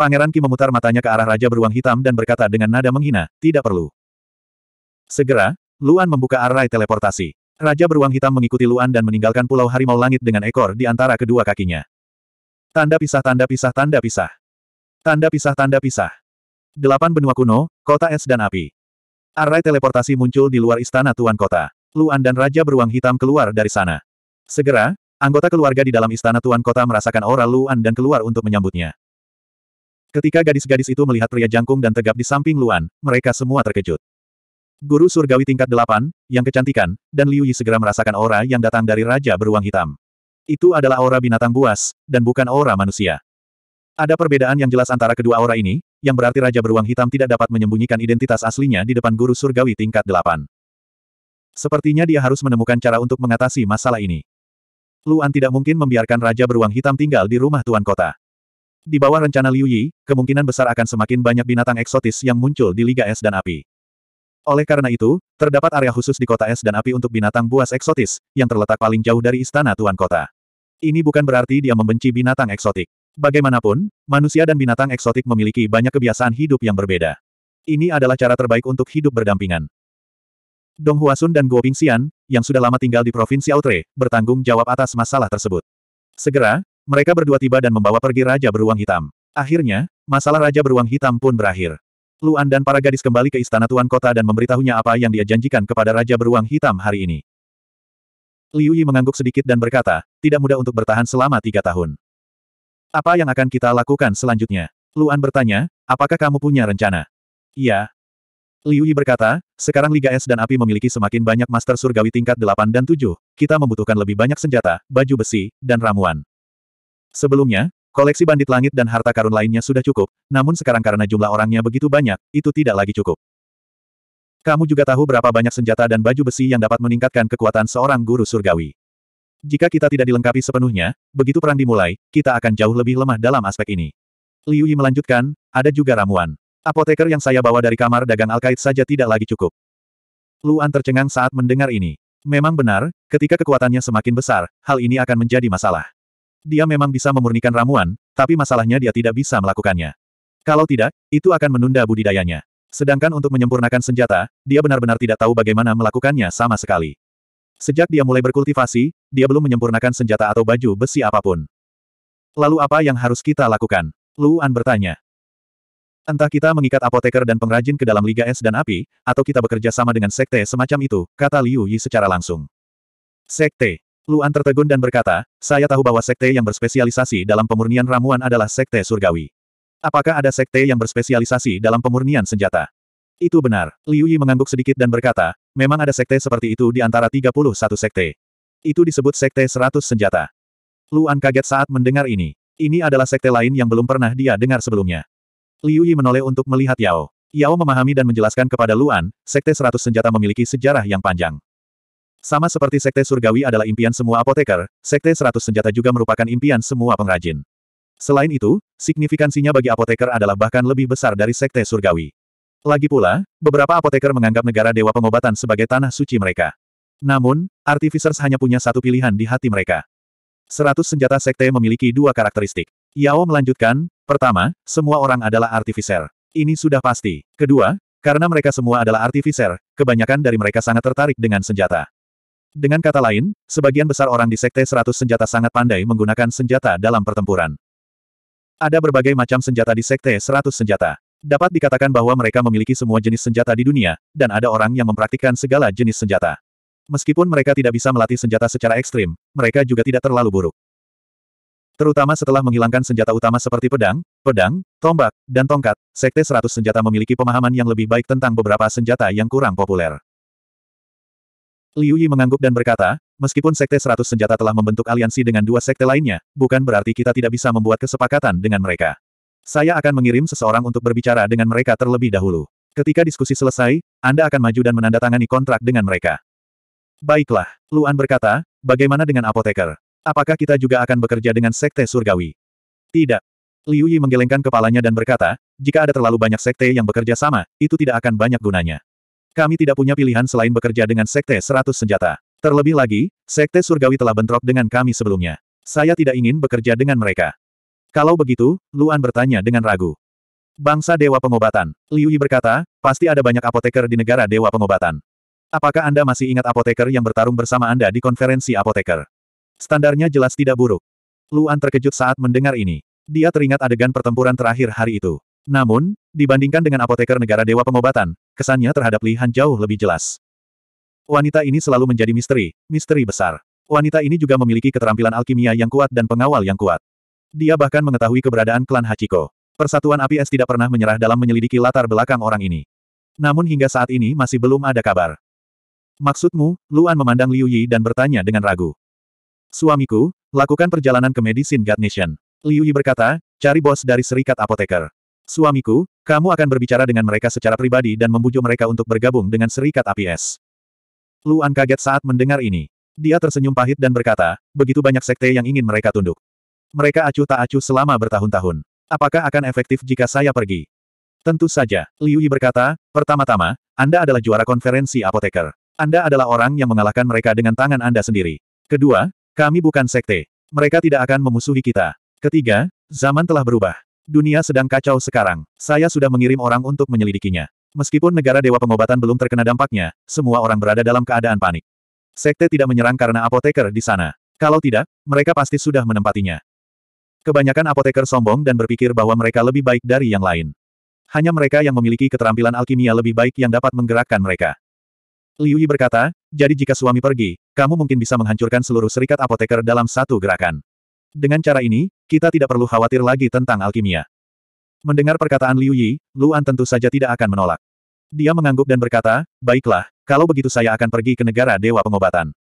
[SPEAKER 1] Pangeran Ki memutar matanya ke arah Raja Beruang Hitam dan berkata dengan nada menghina, tidak perlu. Segera, Luan membuka arai teleportasi. Raja Beruang Hitam mengikuti Luan dan meninggalkan Pulau Harimau Langit dengan ekor di antara kedua kakinya. Tanda pisah tanda pisah tanda pisah. Tanda pisah tanda pisah. Delapan benua kuno, kota es dan api. Array teleportasi muncul di luar istana Tuan Kota. Luan dan Raja Beruang Hitam keluar dari sana. Segera, anggota keluarga di dalam istana Tuan Kota merasakan aura Luan dan keluar untuk menyambutnya. Ketika gadis-gadis itu melihat pria jangkung dan tegap di samping Luan, mereka semua terkejut. Guru surgawi tingkat delapan, yang kecantikan, dan Liu Yi segera merasakan aura yang datang dari Raja Beruang Hitam. Itu adalah aura binatang buas, dan bukan aura manusia. Ada perbedaan yang jelas antara kedua aura ini, yang berarti Raja Beruang Hitam tidak dapat menyembunyikan identitas aslinya di depan guru surgawi tingkat delapan. Sepertinya dia harus menemukan cara untuk mengatasi masalah ini. Luan tidak mungkin membiarkan Raja Beruang Hitam tinggal di rumah Tuan Kota. Di bawah rencana Liu Yi, kemungkinan besar akan semakin banyak binatang eksotis yang muncul di Liga Es dan Api. Oleh karena itu, terdapat area khusus di kota Es dan Api untuk binatang buas eksotis, yang terletak paling jauh dari istana Tuan Kota. Ini bukan berarti dia membenci binatang eksotik. Bagaimanapun, manusia dan binatang eksotik memiliki banyak kebiasaan hidup yang berbeda. Ini adalah cara terbaik untuk hidup berdampingan. Dong Huasun dan Guo Pingxian, yang sudah lama tinggal di Provinsi Outre, bertanggung jawab atas masalah tersebut. Segera, mereka berdua tiba dan membawa pergi Raja Beruang Hitam. Akhirnya, masalah Raja Beruang Hitam pun berakhir. Luan dan para gadis kembali ke istana Tuan Kota dan memberitahunya apa yang dia janjikan kepada Raja Beruang Hitam hari ini. Liu Yi mengangguk sedikit dan berkata, tidak mudah untuk bertahan selama tiga tahun. Apa yang akan kita lakukan selanjutnya? Luan bertanya, apakah kamu punya rencana? Iya. Liu Yi berkata, sekarang Liga Es dan Api memiliki semakin banyak master surgawi tingkat 8 dan 7, kita membutuhkan lebih banyak senjata, baju besi, dan ramuan. Sebelumnya, koleksi bandit langit dan harta karun lainnya sudah cukup, namun sekarang karena jumlah orangnya begitu banyak, itu tidak lagi cukup. Kamu juga tahu berapa banyak senjata dan baju besi yang dapat meningkatkan kekuatan seorang guru surgawi. Jika kita tidak dilengkapi sepenuhnya, begitu perang dimulai, kita akan jauh lebih lemah dalam aspek ini. Liu Yi melanjutkan, ada juga ramuan. Apoteker yang saya bawa dari kamar dagang Alkait saja tidak lagi cukup. Luan tercengang saat mendengar ini. Memang benar, ketika kekuatannya semakin besar, hal ini akan menjadi masalah. Dia memang bisa memurnikan ramuan, tapi masalahnya dia tidak bisa melakukannya. Kalau tidak, itu akan menunda budidayanya. Sedangkan untuk menyempurnakan senjata, dia benar-benar tidak tahu bagaimana melakukannya sama sekali. Sejak dia mulai berkultivasi, dia belum menyempurnakan senjata atau baju besi apapun. Lalu apa yang harus kita lakukan? Luan bertanya. Entah kita mengikat apoteker dan pengrajin ke dalam Liga Es dan Api, atau kita bekerja sama dengan sekte semacam itu, kata Liu Yi secara langsung. Sekte. Luan tertegun dan berkata, saya tahu bahwa sekte yang berspesialisasi dalam pemurnian ramuan adalah sekte surgawi. Apakah ada sekte yang berspesialisasi dalam pemurnian senjata? Itu benar. Liu Yi mengangguk sedikit dan berkata, Memang ada sekte seperti itu di antara 31 sekte. Itu disebut sekte 100 senjata. Luan kaget saat mendengar ini. Ini adalah sekte lain yang belum pernah dia dengar sebelumnya. Liu Yi menoleh untuk melihat Yao. Yao memahami dan menjelaskan kepada Luan, sekte 100 senjata memiliki sejarah yang panjang. Sama seperti sekte surgawi adalah impian semua apoteker, sekte 100 senjata juga merupakan impian semua pengrajin. Selain itu, signifikansinya bagi apoteker adalah bahkan lebih besar dari sekte surgawi. Lagi pula, beberapa apoteker menganggap negara Dewa Pengobatan sebagai tanah suci mereka. Namun, Artificers hanya punya satu pilihan di hati mereka. Seratus senjata sekte memiliki dua karakteristik. Yao melanjutkan, pertama, semua orang adalah Artificer. Ini sudah pasti. Kedua, karena mereka semua adalah Artificer, kebanyakan dari mereka sangat tertarik dengan senjata. Dengan kata lain, sebagian besar orang di Sekte Seratus Senjata sangat pandai menggunakan senjata dalam pertempuran. Ada berbagai macam senjata di Sekte Seratus Senjata. Dapat dikatakan bahwa mereka memiliki semua jenis senjata di dunia, dan ada orang yang mempraktikkan segala jenis senjata. Meskipun mereka tidak bisa melatih senjata secara ekstrim, mereka juga tidak terlalu buruk. Terutama setelah menghilangkan senjata utama seperti pedang, pedang, tombak, dan tongkat, Sekte 100 Senjata memiliki pemahaman yang lebih baik tentang beberapa senjata yang kurang populer. Liu Yi mengangguk dan berkata, meskipun Sekte 100 Senjata telah membentuk aliansi dengan dua sekte lainnya, bukan berarti kita tidak bisa membuat kesepakatan dengan mereka. Saya akan mengirim seseorang untuk berbicara dengan mereka terlebih dahulu. Ketika diskusi selesai, Anda akan maju dan menandatangani kontrak dengan mereka. Baiklah, Luan berkata, bagaimana dengan apoteker? Apakah kita juga akan bekerja dengan sekte surgawi? Tidak. Liu Yi menggelengkan kepalanya dan berkata, jika ada terlalu banyak sekte yang bekerja sama, itu tidak akan banyak gunanya. Kami tidak punya pilihan selain bekerja dengan sekte seratus senjata. Terlebih lagi, sekte surgawi telah bentrok dengan kami sebelumnya. Saya tidak ingin bekerja dengan mereka. Kalau begitu, Luan bertanya dengan ragu. Bangsa Dewa Pengobatan. Liu Yi berkata, pasti ada banyak apoteker di negara Dewa Pengobatan. Apakah Anda masih ingat apoteker yang bertarung bersama Anda di konferensi apoteker? Standarnya jelas tidak buruk. Luan terkejut saat mendengar ini. Dia teringat adegan pertempuran terakhir hari itu. Namun, dibandingkan dengan apoteker negara Dewa Pengobatan, kesannya terhadap Li Han jauh lebih jelas. Wanita ini selalu menjadi misteri, misteri besar. Wanita ini juga memiliki keterampilan alkimia yang kuat dan pengawal yang kuat. Dia bahkan mengetahui keberadaan klan Hachiko. Persatuan Api Es tidak pernah menyerah dalam menyelidiki latar belakang orang ini. Namun hingga saat ini masih belum ada kabar. Maksudmu, Luan memandang Liu Yi dan bertanya dengan ragu. Suamiku, lakukan perjalanan ke Medicine God Nation. Liu Yi berkata, cari bos dari serikat apoteker. Suamiku, kamu akan berbicara dengan mereka secara pribadi dan membujuk mereka untuk bergabung dengan serikat api es. Luan kaget saat mendengar ini. Dia tersenyum pahit dan berkata, begitu banyak sekte yang ingin mereka tunduk. Mereka acuh tak acuh selama bertahun-tahun. Apakah akan efektif jika saya pergi? Tentu saja, Liu Yi berkata, pertama-tama, Anda adalah juara konferensi apoteker. Anda adalah orang yang mengalahkan mereka dengan tangan Anda sendiri. Kedua, kami bukan sekte. Mereka tidak akan memusuhi kita. Ketiga, zaman telah berubah. Dunia sedang kacau sekarang. Saya sudah mengirim orang untuk menyelidikinya. Meskipun negara dewa pengobatan belum terkena dampaknya, semua orang berada dalam keadaan panik. Sekte tidak menyerang karena apoteker di sana. Kalau tidak, mereka pasti sudah menempatinya. Kebanyakan apoteker sombong dan berpikir bahwa mereka lebih baik dari yang lain. Hanya mereka yang memiliki keterampilan alkimia lebih baik yang dapat menggerakkan mereka. Liu Yi berkata, jadi jika suami pergi, kamu mungkin bisa menghancurkan seluruh serikat apoteker dalam satu gerakan. Dengan cara ini, kita tidak perlu khawatir lagi tentang alkimia. Mendengar perkataan Liu Yi, Luan tentu saja tidak akan menolak. Dia mengangguk dan berkata, baiklah, kalau begitu saya akan pergi ke negara Dewa Pengobatan.